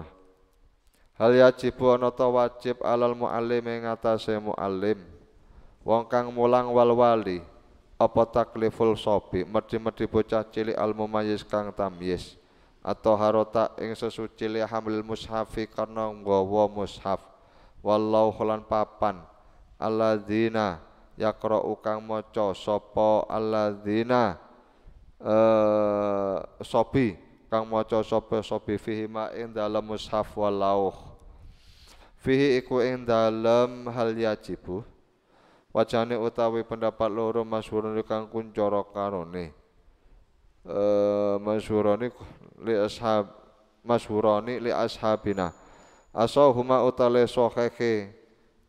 hal yajibu ana ta wajib alal muallim ing atase muallim wong kang mulang wal wali apa takliful sopi merdi-merdi bocah cilik al mumayyiz kang tamyiz atau harota ing sesuci li hamil mushafi karena nggawa mushaf wallahu lan papan alladzina u kang maca sapa alladzina eh sopi kang maca sapa sopi fihi ma ing dalem mushaf wallahu fihi iku ing dalem hal yajibu wacane utawi pendapat loro masyhurun kang kuncara karone e, masyhurani li ashab masyhurani li ashabina asahuma utale saheke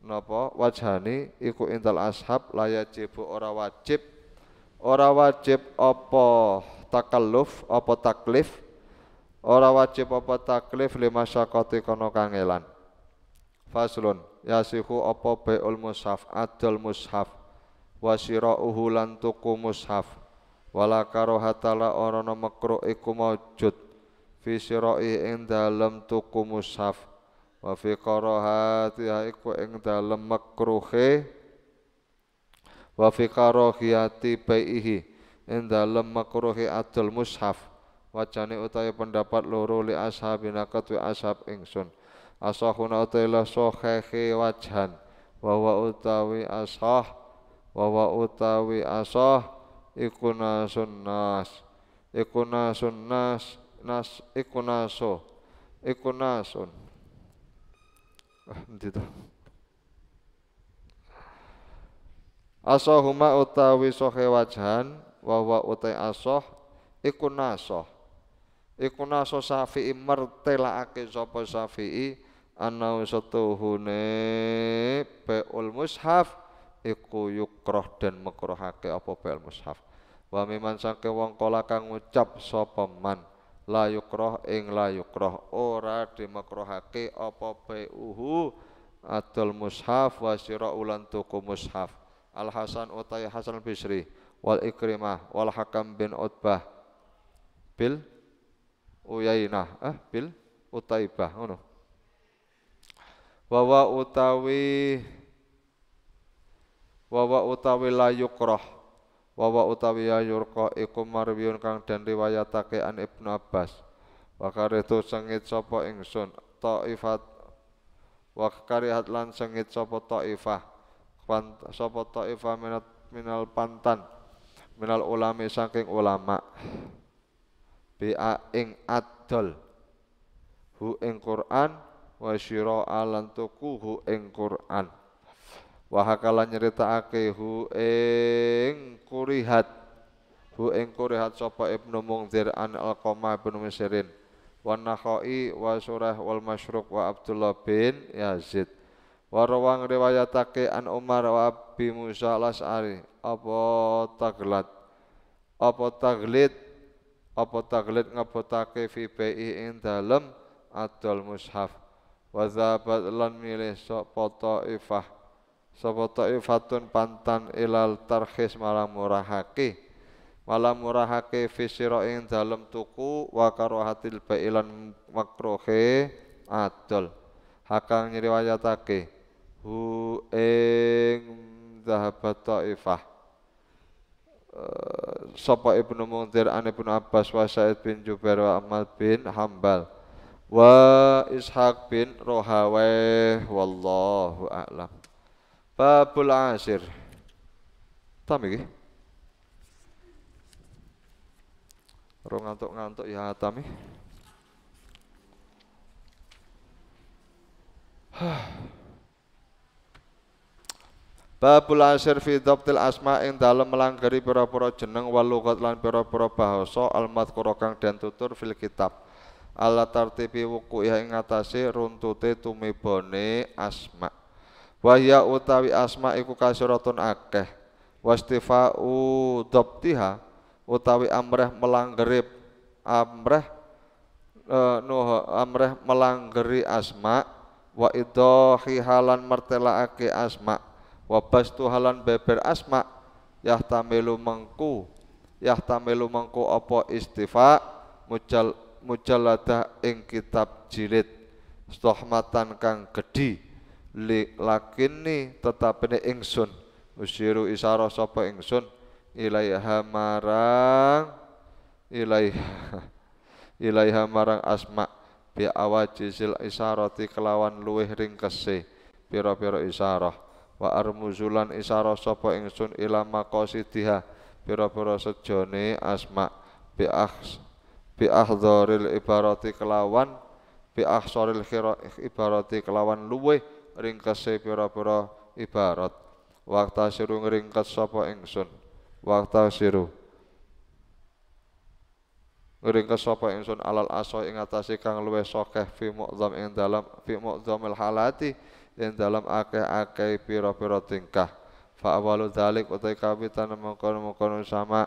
napa wajhani iku intal ashab cipu ora wajib ora wajib apa takalluf apa taklif ora wajib apa taklif lima syakoti kono kangelan faslun yasihu apa bai'ul mushaf adol mushaf wa sirauhu lan tuku mushaf wala karohatala orono makruh iku maujud fi sirai ing dalem tuku mushaf wa fi karahati ya iku ing dalem makruhe wa fi karohiyati bai'ihi ing dalem makruhe adol mushaf wacane utawi pendapat loro li ashabina katwe ashab ingsun asahuna utailah sohehe wajhan wawa utawi asah wawa utawi asah ikuna sunnas ikuna sunnas nas ikuna so ikuna sun ah ditu asahuma utawi sohe wajhan wawa utai asah ikuna asah ikuna so safi'i mertela'ake sopo safi'i anau satuhune beul mushaf iku yukroh dan makruhake apa beul mushaf wa miman sangke wong kala kang ngucap sapa man la yukroh ing la yukroh ora dimakruhake apa beuhu adol mushaf wa sira ulan tuku mushaf al hasan utai hasan bisri wal ikrimah wal hakam bin utbah bil uyainah ah bil utaibah ngono wawa utawi wawa utawi la yukrah wawa utawi ya iku marwiyun kang den riwayatake an Ibnu Abbas wa itu sengit sopo ingsun taifat wa Wakari lan sengit sopo taifah Sopo taifah minat minal pantan minal ulami saking ulama bi ing adol hu ing Quran wa syira'a lan tukuhu ing Qur'an wa hakala nyeritakake hu ing kurihat hu ing kurihat sapa Ibnu Mungzir an Alqamah bin misrin wa Nakhai wa Surah wal Masyruq wa Abdullah bin Yazid wa rawang riwayatake an Umar wa Abi Musa al asari apa taglat apa taglit apa taglit ngebotake fi ing dalem adol mushaf wa zabat lan milih sapa taifah sapa taifatun pantan ilal tarkhis malam murahake malam murahake fi ing dalem tuku wa karohatil bailan makruhe adol hakang nyriwayatake hu ing zahabat taifah uh, sapa Ibnu Munzir an Ibnu Abbas wa Sa'id bin Jubair wa Ahmad bin Hambal wa Ishaq bin Rohawai wallahu a'lam babul asir tam iki Rong ngantuk-ngantuk ya tam Babul asir fi dhabtil asma ing dalem melanggari pira-pira jeneng wal lan pira-pira bahasa almat madhkura kang den tutur fil kitab ala tartibi wuku iha ingatasi runtute tumibone asma wahya utawi asma iku kasiratun akeh wastifa'u dhabtiha utawi amreh melanggerip amreh e, nuh amreh melanggeri asma wa idohi halan ake asma wa bastu halan beber asma yahtamilu mengku yahtamilu mengku apa istifa mujal mujalladah ing kitab jilid stohmatan kang gedhi li lakini tetapene ingsun usiru isara sapa ingsun ilaiha marang ilaiha ilaiha marang asma bi awajizil isarati kelawan luweh ringkese pira-pira isarah wa armuzulan isarah sapa ingsun ila maqasidiha pira-pira sejane asma bi aks bi ahdharil ibarati kelawan bi ahsaril ibarati kelawan luweh ringkese pira-pira ibarat wakta siru ngringkes sapa ingsun wakta siru ngringkes sapa ingsun alal aso ing atase kang luweh sokeh fi mu'zam ing dalam fi mu'zamil halati ing dalam akeh-akeh pira-pira tingkah fa awalu dzalik utai kabitan mengkono-mengkono sama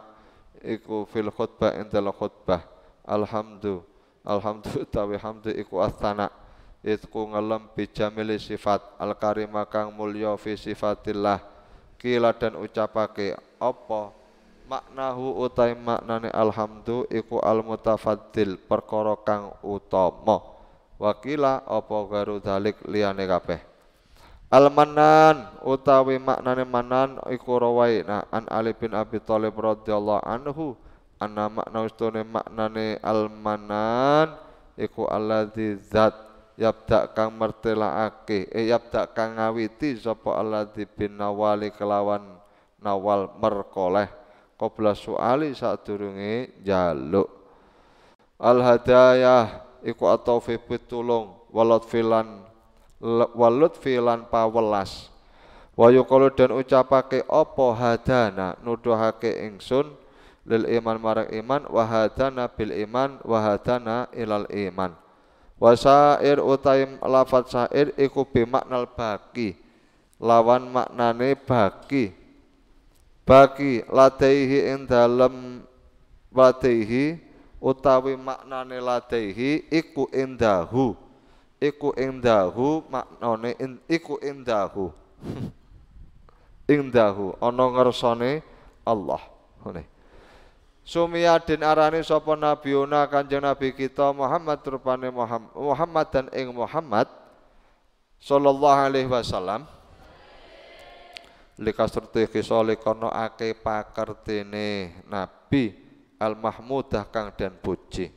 iku fil khutbah ing dalam khutbah alhamdu alhamdu tawi hamdu iku astana itku ngelem bijamili sifat al karima kang mulya fi sifatillah kila dan ucapake apa maknahu utai maknane alhamdu iku al mutafaddil perkara kang utama wakila apa garu dalik liyane kabeh Almanan utawi maknane manan iku rawaina an Ali bin Abi Thalib radhiyallahu anhu ana makna ustune maknane almanan iku alladzi zat yabda kang mertelake eh yabda kang ngawiti sapa alladzi bin nawali kelawan nawal merkoleh qobla suali sadurunge jaluk al hadayah iku ataufi pitulung walut filan walut filan pawelas wayu kalu dan ucapake apa hadana nuduhake ingsun lil iman marang iman wa bil iman wa ilal iman wa syair utaim lafat syair iku bi maknal baki lawan maknane baki baki ladaihi ing dalem ladaihi utawi maknane ladaihi iku indahu iku indahu maknane in, iku indahu indahu ana ngersane Allah ngene Sumia den arani sapa nabiuna Kanjeng Nabi kita Muhammad rupane Muhammad, Muhammad dan ing Muhammad sallallahu alaihi wasallam likasrti kisole kono ake pakertine Nabi Al Mahmudah kang dan puji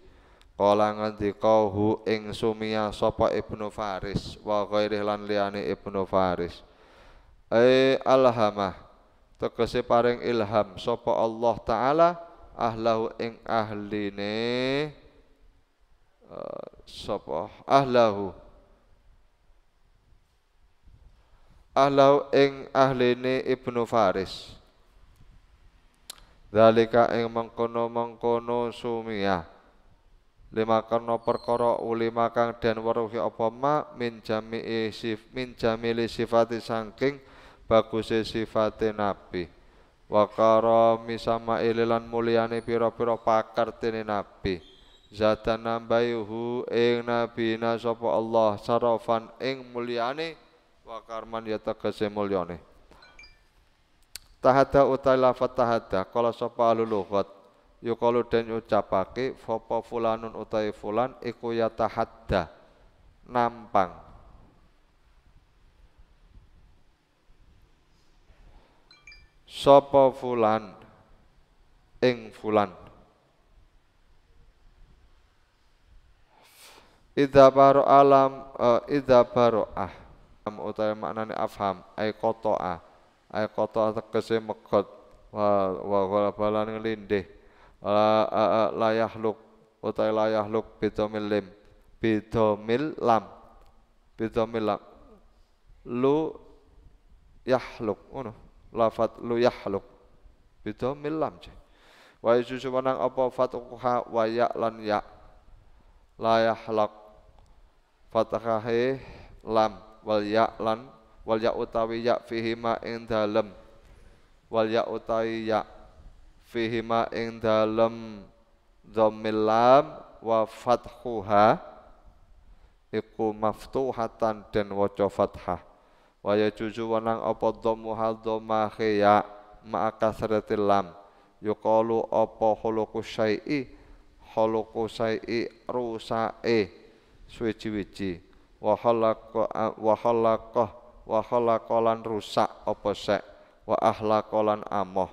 Kala ngendikahu ing sumia sapa Ibnu Faris wa ghairi lan liyane Ibnu Faris Eh alhamah tegese paring ilham sapa Allah taala ahlahu ing ahline eh, sapa ahlahu ahlahu ing ahline ibnu faris Dalika ing mengkono mengkono sumia lima kono perkoro uli makang dan waruhi apa ma min jami sif min jamili sifati sangking bagusnya sifati nabi. wa karami sama'il lan mulyane pira-pira pakertene nabi zatan nambayuhu ing nabi na Allah sarafan ing mulyane wa karman ya tegese mulyane tahada utala fa tahada kala sapa alulughat yuqalu den ucapake fapa fulanun utai fulan iku ya tahadda nampang sapa fulan ing fulan Idza baro alam uh, idza baro ah am utawi maknane afham ay qata'a ay qata'a tegese megot wa wa ghalbalan nglindih la e, e, la yahluk utawi la yahluk bidomil lim bidomil lam bidomil lam lu yahluk ngono lafat lu yahluk milam cek wa yusu menang apa fathuha wa ya lan ya la yahlak fatahahe lam wal ya lan wal ya utawi ya fihi ma ing dalem wal ya utawi ya fihi ma ing dalem dhammil lam wa fathuha iku maftuhatan dan waca fathah wa yajuzu wanang apa dhammu hadhamma khaya ma'a kasratil lam yuqalu apa khuluqu syai'i khuluqu syai'i rusae suwiji-wiji wa khalaqa wa khalaqa wa khalaqalan rusak apa sek. wa ahlaqalan amoh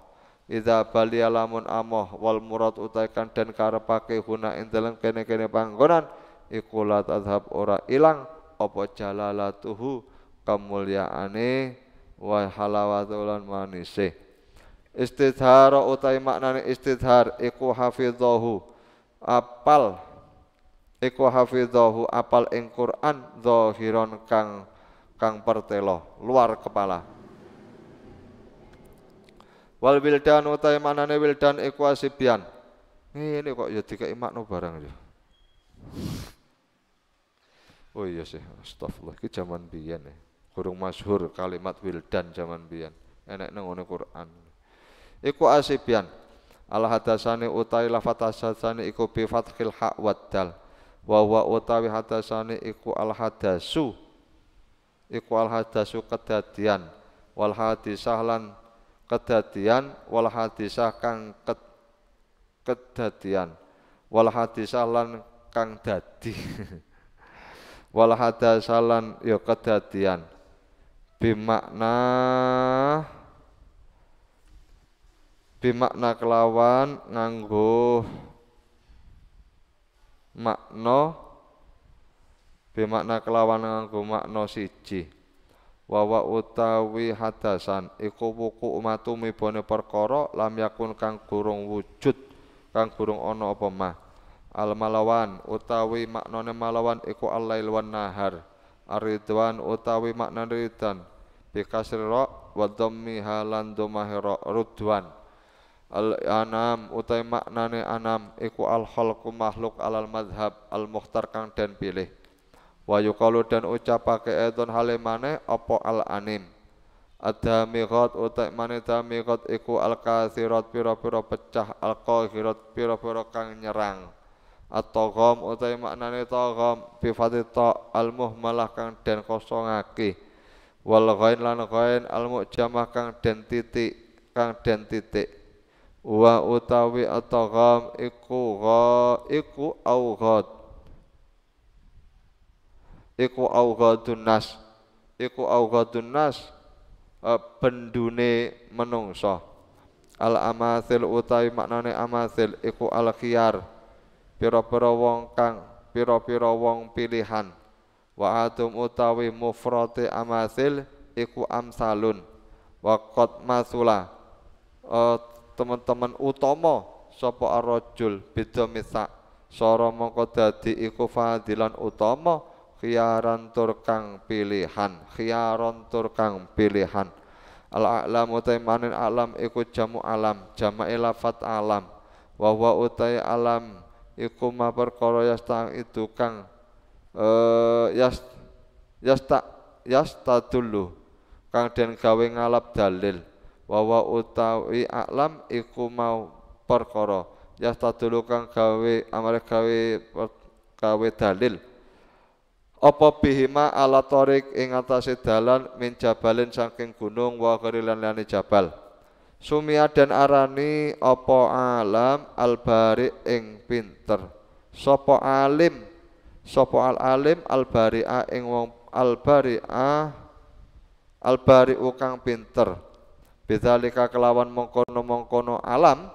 Idza balia lamun amoh wal murad utaikan dan karepake huna ing kene-kene panggonan iku la tadhab ora ilang apa jalalatuhu kemuliaane wa halawatulan manise istidhar utai maknane istidhar iku hafidhahu apal iku hafidhahu apal ing Quran zahiron kang kang pertelo luar kepala wal wildan utai maknane wildan iku asibyan ini kok ya dikai makna barang ya oh iya sih astagfirullah iki jaman biyen ya Gurung masyhur kalimat wildan zaman biyen. Enek nang ngene Quran. Iku asibian. Al hadasane utai lafat hadasane iku bi fathil ha waddal. Wa wa utawi hadasane iku al hadasu. Iku al hadasu kedadian wal hadisahlan lan kedadian wal hadisah kang ket, kedadian wal hadisahlan kang dadi wal hadasalan yo ya kedadian bimakna bimakna kelawan nganggo makna bimakna kelawan nganggo makna siji wawa utawi hadasan iku wuku mibone perkara lam yakun kang gurung wujud kang gurung ono apa mah al malawan utawi maknane malawan iku al lail nahar aridwan utawi maknane ridan bikasriro wa dhammi halan dhammahiro rudwan al anam utai maknane anam iku al khalqu mahluk alal madhab al mukhtar kang den pilih wa yuqalu den ucapake edon halemane apa al anim adamiqat utai mane damiqat iku al kathirat pira-pira pecah al qahirat pira-pira kang nyerang at-taghom utai maknane taghom bi fatita al muhmalah kang den kosongake wal ghain lan ghain al mujamah kang den titik kang den titik wa utawi atgham iku gha iku au ghad iku au ghadun nas iku au ghadun nas eh, bendune menungso al amathil utawi maknane amathil iku al khiyar pira-pira wong kang pira-pira wong pilihan wa atum utawi mufrate amasil iku amsalun wa qad masula uh, teman-teman utama sapa arrajul bidha misak sara mongko dadi iku fadilan utama khiyaran tur kang pilihan khiyaron tur kang pilihan al a'lamu taimanin alam iku jamu alam jama'i lafat alam wa wa utai alam iku ma perkara yastang itu kang eh yas yasta dulu kang den gawe ngalap dalil wawa utawi alam iku mau perkara dulu kang gawe amare gawe gawe dalil apa bihima ala torik ing atase dalan min jabalin saking gunung wa kerilan liyane jabal sumia dan arani apa alam albari ing pinter sapa alim Sopo al alim al bari'a ing wong al bari'a al bari'u kang pinter bidzalika kelawan mongkono mongkono alam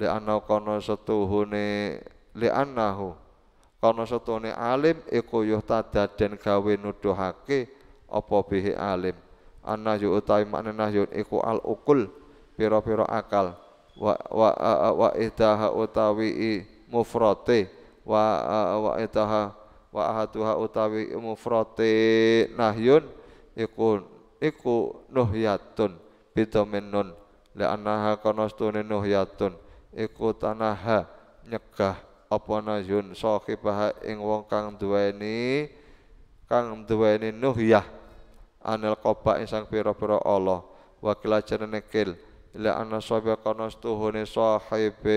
li anna kono setuhune li anahu kono setune alim iku yuh tadaden gawe nuduhake opo bihi alim anna utawi utai maknana iku al ukul piro piro akal wa wa wa idaha utawi mufrate wa wa itaha wa ahatuha utawi mufrati nahyun iku iku nuhyatun bitamin nun la annaha kanastune nuhyatun iku tanaha nyegah apa nahyun sahibaha ing wong kang duweni kang duweni nuhyah anil qoba insang pira-pira Allah wa kilajan nekil la anna sahabe kanastuhune sahibi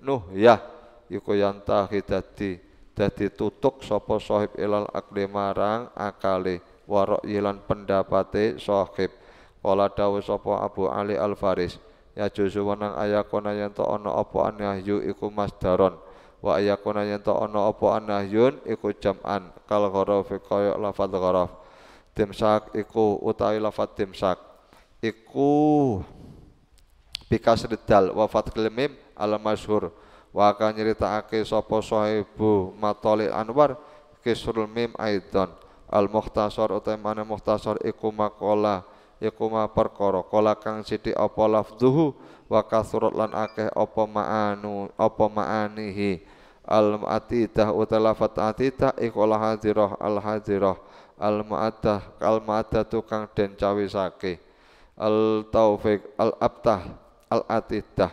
nuhyah iku yantahi dadi dadi tutuk sapa sahib ilal akli marang akale warok yilan pendapate sahib wala dawu sapa Abu Ali Al Faris ya juzu wenang ayakuna yen to apa anahyu iku masdaron wa ayakona yen ono ana apa anahyun iku jam'an kal gharafi kaya gharaf timsak iku utawi lafadz timsak iku bikas redal wafat kelimim al masyhur wa kang ake sapa sahibu matali anwar kisrul mim Aidon al muhtasor utamane Muhtasor iku makola iku ma perkara kola kang sidi apa lafdhuhu wa kasrut lan akeh apa maanu apa maanihi al mu'atidah utalafat atidah iku al hadirah al hadirah al mu'adah al mu'adah tukang den cawisake al taufik al abtah al atidah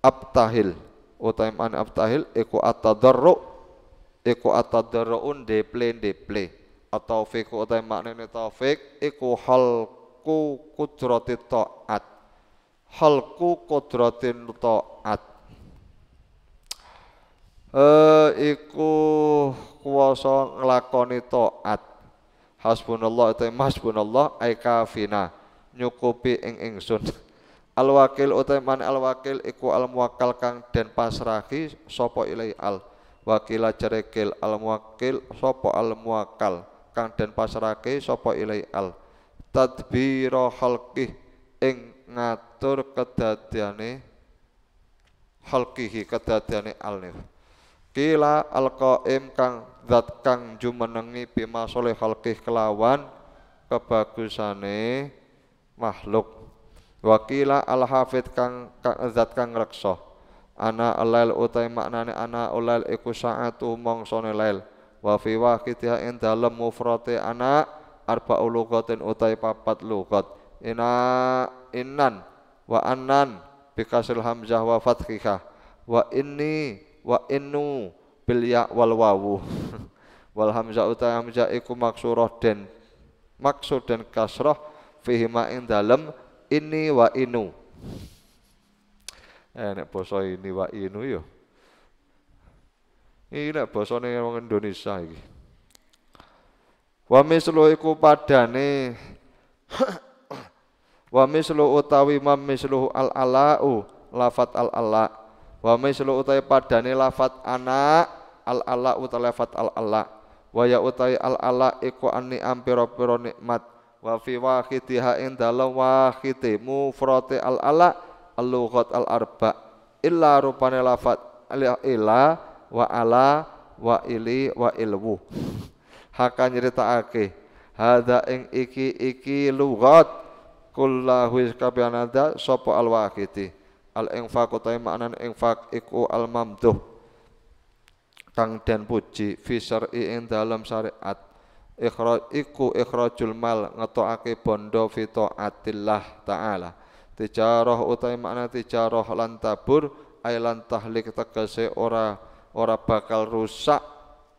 abtahil utawi mani abtahil iku atadarru iku atadarruun deple deple atau fiku utai ne taufik iku halku kudrati taat halku kudratin taat eh iku kuwasa nglakoni taat hasbunallah utawi masbunallah ai kafina nyukupi ing ingsun al wakil utaman al wakil iku al kang den pasrahi sopo ilai al wakila jarekil al muwakkil sopo al kang den pasrake sopo ilai al tadbiro halki ing ngatur kedadiane halkihi kedadiane alnif kila alqaim kang zat kang jumenengi bima soleh halkih kelawan kebagusane makhluk Wakila al hafid kang zat kang reksa. Ana alail utai maknane ana alail iku saatu mongsone lail. Wa fi waqitiha in dalem mufrate ana arba ulugatin utai papat lugat. Ina innan wa annan bikasil hamzah wa fathihah wa inni wa innu bil ya wal wawu wal hamzah utai hamzah iku maksurah den maksud dan kasroh fihima in dalem ini wa inu. Enak eh, poso ini wa inu yo. Ya. Ini nek nih orang Indonesia iki. Wa mislu iku padane Wa mislu utawi ma mislu al alau lafat al ala. Wa mislu utawi padane lafat anak al ala utawi lafat al ala. Wa ya utawi al ala iku ani ampiro pira nikmat wa fi wahidiha ing dalem mu mufrati al ala al lughat al arba illa rupane lafat ila wa ala wa ili wa ilwu haka nyeritakake hadza ing iki iki lughat kullahu kabianada sapa al wahidi al infaq utai maknan infaq iku al mamduh kang den puji fi syar'i ing dalem syariat ikhraj iku ikhrajul mal ngetokake bondo fito atillah taala tijaroh utai makna tijarah lan tabur ay lan tahlik tegese ora ora bakal rusak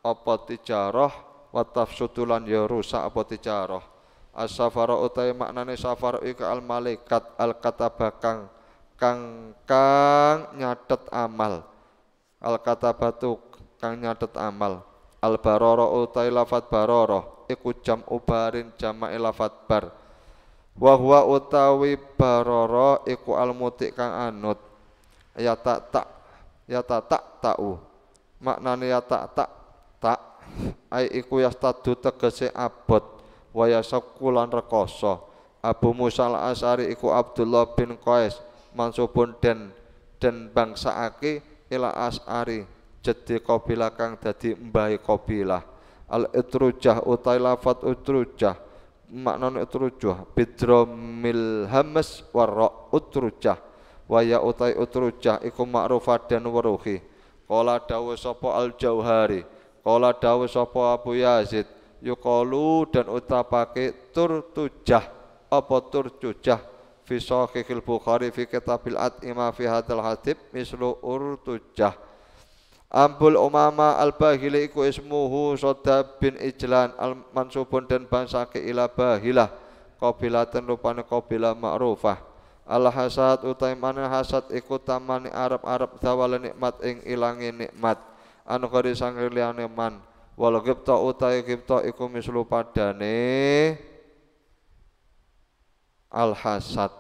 apa tijaroh wataf sutulan ya rusak apa tijaroh as-safara utai maknane safar ika al malaikat al kata kang kang kang nyatet amal al batuk kang nyatet amal al baroro utai lafat baroro iku jam ubarin jama'i lafat bar wa huwa utawi baroro iku al mutik kang anut ya tak tak ya tak tak tau maknane ya tak tak tak ai iku yastadu tegese abot wa ya sekulan rekoso Abu Musa al-Asari iku Abdullah bin Qais mansubun den den bangsa aki ila As'ari jadi kopilah kang dadi mbahe kopilah al itrujah utai lafat utrujah maknane utrujah bidromil hamas warra utrujah waya utai utrujah ikum ma'rufah dan waruhi Kala dawu sapa Al Jauhari, kala dawu sapa Abu Yazid, yukolu dan utapake tur tujah apa tur tujah fi sahihil Bukhari fi kitabil atima fi hadal hadib mislu ur tujah Ambul Umama al-Bahili iku ismuhu Sodab bin Ijlan al-Mansubun dan bangsa ila Bahilah Kobilatan rupanya Qabila ma'rufah Al-hasad utai mana hasad iku tamani Arab-Arab dawala nikmat ing ilangi nikmat Anu kari sangri liane man Wal gipta utai gipta iku mislu padane Al-hasad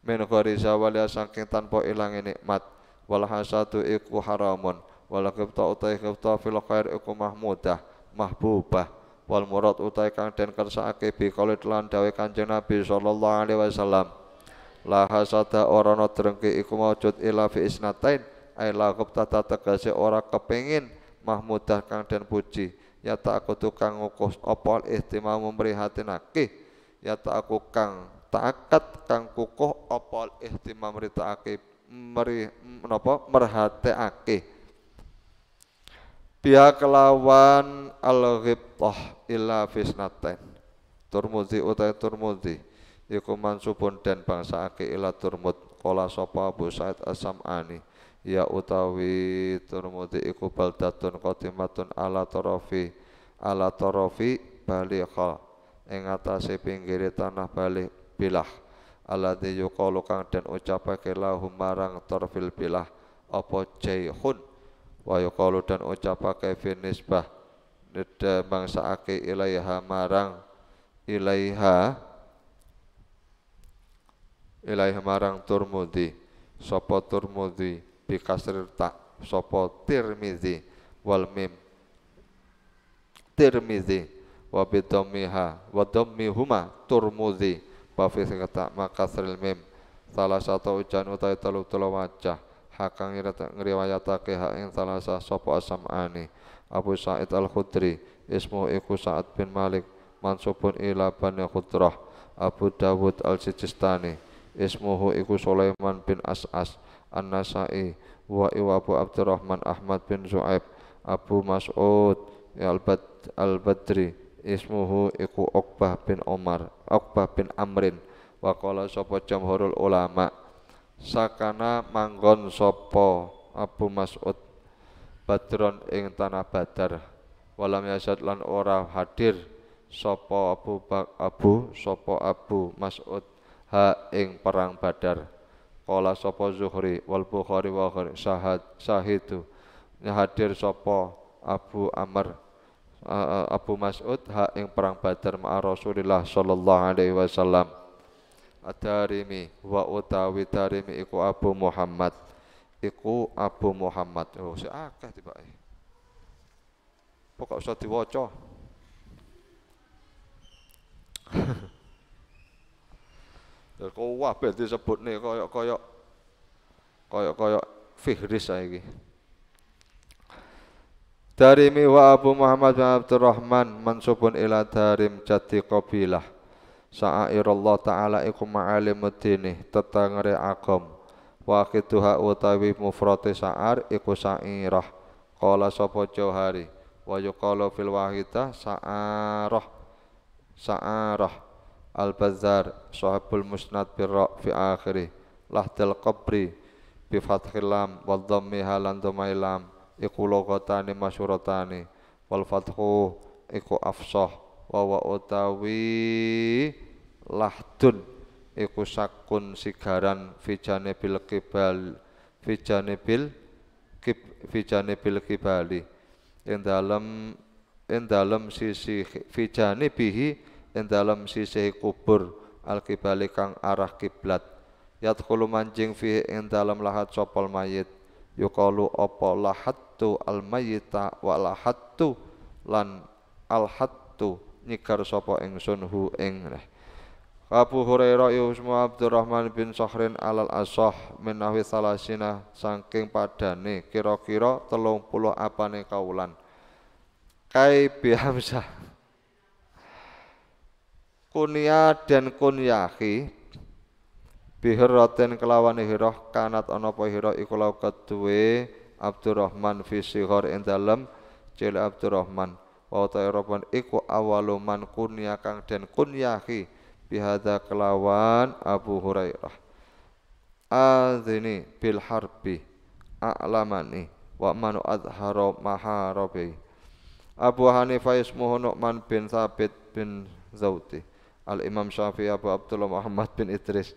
Min kari zawalya saking tanpa ilangi nikmat Wal hasadu iku haramun walakib ta utai kibta fil khair iku mahmudah mahbubah wal murad utai kang den kersa akibi kalit lan dawe kanjeng Nabi sallallahu alaihi wasallam la hasada orana ana drengki iku maujud ila fi isnatain ai la qobtata tegasi ora kepingin mahmudah kang den puji ya tak aku tukang ngukus apa ihtimam memprihatinake ya tak aku kang takat kang kukuh apa ihtimam akib meri merhati merhateake biha kelawan al-ghibtah illa fisnatain Turmudi utai Turmudi iku mansubun dan bangsa aki ila Turmud kola sopa Abu Said asam'ani ya utawi Turmudi iku baldatun qadimatun ala torofi ala torofi balikha ing atase tanah bali bilah alladzi yuqalu kang den ucapake lahum marang torfil bilah apa jaihun wa yuqalu dan ucapake finisbah nida ake ilaiha marang ilaiha ilaiha marang turmudi sopo turmudi bikasrir ta sopo tirmizi wal mim tirmizi wa bidhammiha wa huma turmudi wa fi kata makasril mim salah satu ujan utai telu telu wajah hakang ngriwayatake hak ing talasa sapa asam'ani Abu Sa'id Al-Khudri ismu iku Sa'ad bin Malik mansubun ila Bani Khudrah Abu Dawud Al-Sijistani ismuhu iku Sulaiman bin As'as An-Nasa'i wa iwa Abu Abdurrahman Ahmad bin Zu'aib Abu Mas'ud Al-Badri ismuhu iku Uqbah bin Omar Uqbah bin Amrin wa qala sapa jamhurul ulama' sakana manggon Sopo Abu Mas'ud Badron ing tanah Badar walam yasad lan ora hadir Sopo Abu Bak Abu Sopo Abu Mas'ud ha ing perang Badar kola Sopo Zuhri wal Bukhari wa sahad sahidu hadir Sopo Abu Amr Abu Mas'ud ha ing perang Badar Ma Rasulillah sallallahu alaihi wasallam Adarimi darimi wa utawi Darimi iku Abu Muhammad iku Abu Muhammad oh seakah akeh eh pokok iso diwaca Terus kok wabel nih koyok koyok koyok koyok Fihris lagi Darimi wa Abu Muhammad bin Abdurrahman mansubun ila Darim jati qabilah Sa'airullah ta'ala iku ma'alimuddini tetangere agam Wa kiduha utawi mufrati sa'ar iku sa'irah Kala sapa jauhari Wa yukala fil wahidah sa'arah Sa'arah Al-Bazzar Sahabul musnad birra fi akhiri Lahdil qabri Bi fathil lam Wa dhammiha lantumai lam Iku logotani masyuratani Wal fathu iku afsah wawa utawi lahdun iku sakun sigaran fijane bil kibal fijane bil kib fijane bil kibali ing dalem ing dalem sisi fijane bihi ing dalem sisi kubur al kibali kang arah kiblat yadkhulu manjing fih ing dalem lahat sopol mayit yuqalu apa lahattu al mayita wa lahattu lan al hatu nyikar sapa ingsun hu ing Abu Hurairah Yusmu Abdurrahman bin Sahrin alal asoh min nahwi salasina saking padane kira-kira telung puluh apane kaulan Kai bi Hamzah dan kunyahi bihiratin kelawan hirah kanat ana apa hirah iku law Abdurrahman fi sihor indalem dalem cilik Abdurrahman wa ta'iraban iku awalu man kunya kang den kunyahi bihadza kelawan Abu Hurairah azini bil harbi a'lamani wa man adhara maharabi Abu Hanifah ismuhu Nu'man bin Thabit bin Zawti Al Imam Syafi'i Abu Abdullah Muhammad bin Idris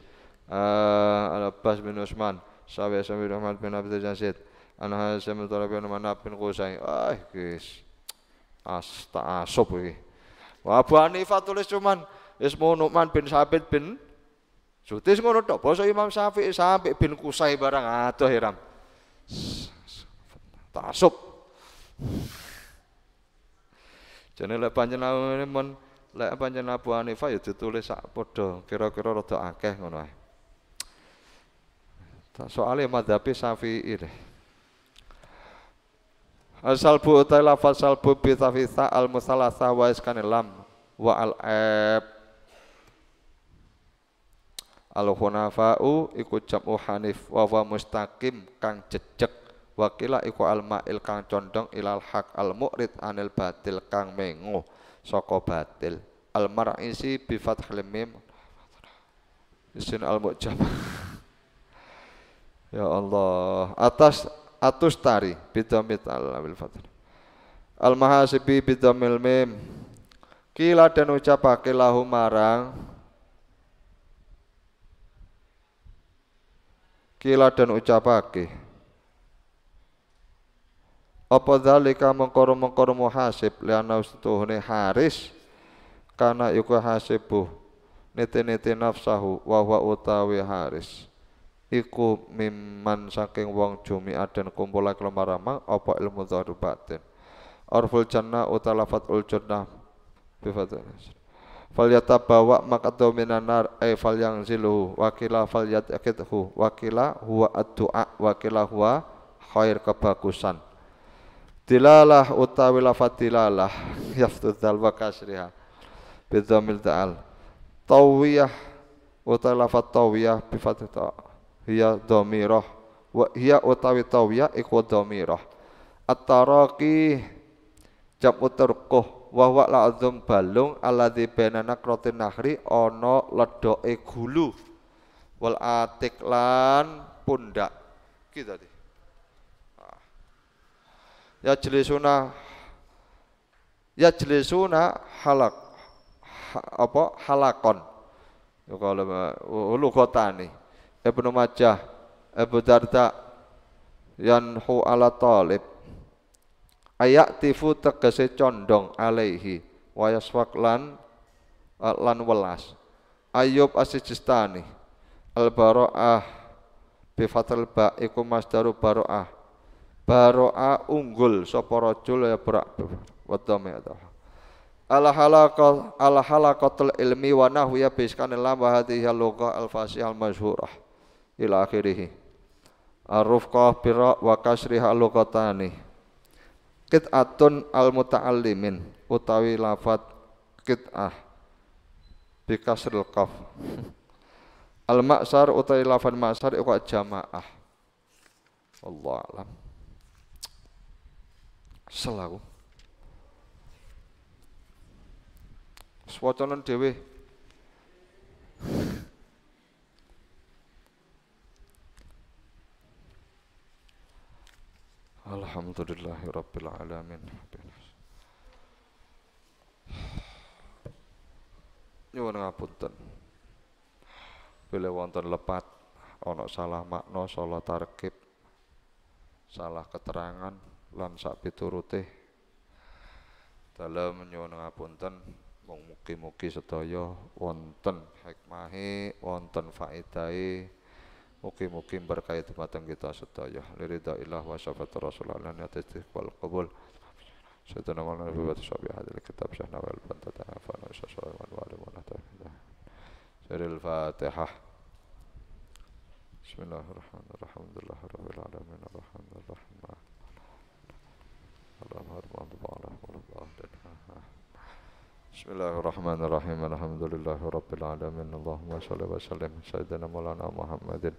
uh, Al Abbas bin Usman Syafi'i Syafi'i Muhammad bin Abdul Jazid Anha Hasyam bin bin Manab bin Qusay Ah guys As asop iki. Wah, Abu Hanifah tulis cuman ismu Nu'man bin Sabit bin Sutis ngono tok basa Imam Syafi'i sampai bin Kusai barang adoh tak asop, jadi lek panjenengan men lek panjenengan Abu Hanifah ya ditulis sak padha kira-kira rada akeh ngono ae. Soale madzhab Syafi'i deh. Asalbu utai lafaz salbu bi tafitha al musalasa wa iskani lam wa al eb al hunafa'u iku jam'u hanif wa wa mustaqim kang wa wakila iku al ma'il kang condong ilal hak al mu'rid anil batil kang mengu soko batil al mar'isi bifat fathil isin al mu'jam ya Allah atas atus tari, al awil fathah al mahasibi bidhamil mim kila dan ucapake lahu marang kila dan ucapake apa dalika mengkoro-mengkoro muhasib liana ustuhne haris karena iku hasibuh niti-niti nafsahu wahwa utawi haris iku mimman saking wong jumi aden kumpul kelemaramang apa ilmu zahir batin arful janna utalafat ul janna bifatul falyata bawa makadu minanar eh fal yang ziluhu wakila fal yakidhu wakila huwa addu'a wakila huwa khair kebagusan dilalah utawi lafat dilalah wa kasriha bidhamil ta'al tawiyah utawi lafat tawiyah bifatul ta'al hiya dhamirah wa hiya utawi tawiya iku dhamirah at-taraqi jam tarquh wa huwa la'zum balung alladzi baina nakratin nahri ana ledoke gulu wal atik lan pundak iki tadi ah. ya jelisuna ya jelisuna halak ha, apa halakon kalau uh, uh, lu kota nih. Ibnu Majah, Abu Darda, yanhu ala talib. Ayak tifu tegese condong alaihi wa yaswak lan eh, lan welas. Ayub asijistani al baroah bi ba'iku masdaru baroah. Baroah unggul sapa rajul ya berak wadami atau al halaqah al ilmi wa nahwiya biskanil iskanil lam wa hadhihi al lugha al fasihah ila akhirih arufqah bira wa kasriha luqatani kit'atun al muta'allimin utawi lafat kit'ah bi kasril qaf al ma'sar utawi lafat ma'sar iku jamaah Allah alam Selalu. swacanan dhewe Alhamdulillahirrabbilalamin Nyuwun ngapunten Bila wonten lepat ana salah makna salah tarkib salah keterangan lan itu piturute Dalam nyuwun ngapunten mung muki mugi sedaya wonten hikmahi wonten faedahe Mukim-mukim berkait matang kita sedaya lirida ilah wa syafat rasulullah lan atas istiqbal qabul syaitan amal Nabi wa Syabi hadil kitab syahna wal bantata hafana wa syasawi wa alimu wa nahtafidah Syaril Fatihah Bismillahirrahmanirrahim Alhamdulillahirrahmanirrahim Alhamdulillahirrahmanirrahim Allahumma arhamdulillah Allahumma arhamdulillah بسم الله الرحمن الرحيم الحمد لله رب العالمين اللهم صل وسلم سيدنا مولانا محمد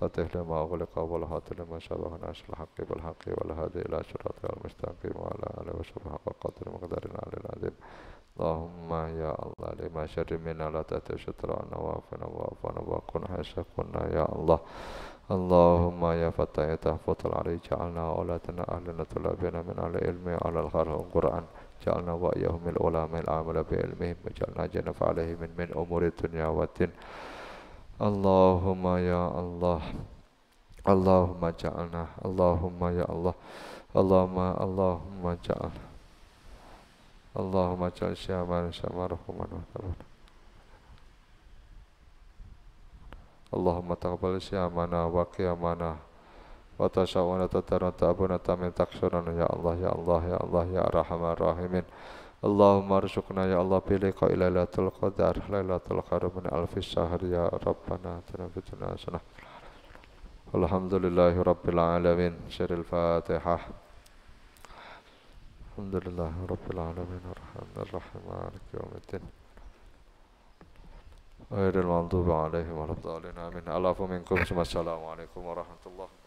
فاتح لما أغلق والهات لما سبق ناس الحق بالحق والهادي إلى صراط المستقيم وعلى آله وصحبه قدر مقدار على العظيم اللهم يا الله لما شر منا لا تأتي سترنا وعفنا وعفنا وكن حسبنا يا الله اللهم يا فتى يا تحفظ العلي جعلنا أولادنا أهلنا طلابنا من أهل العلم على الخير والقرآن Jalna wa yahumil ulama al amala bi ilmihim wa min min umuri dunya Allahumma ya Allah Allahumma ja'alna Allahumma ya Allah Allahumma Allahumma ja'alna Allahumma ja'al syamal syamal rahman wa tabar Allahumma taqbal syamana wa qiyamana Allahumma وتشاؤون تترتبون تمن تقشرون يا الله يا الله يا الله يا أرحم الراحمين اللهم ارزقنا يا الله بلقاء ليلة القدر ليلة القدر من ألف الشهر يا ربنا اتنا في الدنيا حسنة الحمد لله رب العالمين شر الفاتحة الحمد لله رب العالمين الرحمن الرحيم مالك يوم الدين غير المغضوب عليهم ولا الضالين آمين العفو منكم ثم السلام عليكم ورحمة الله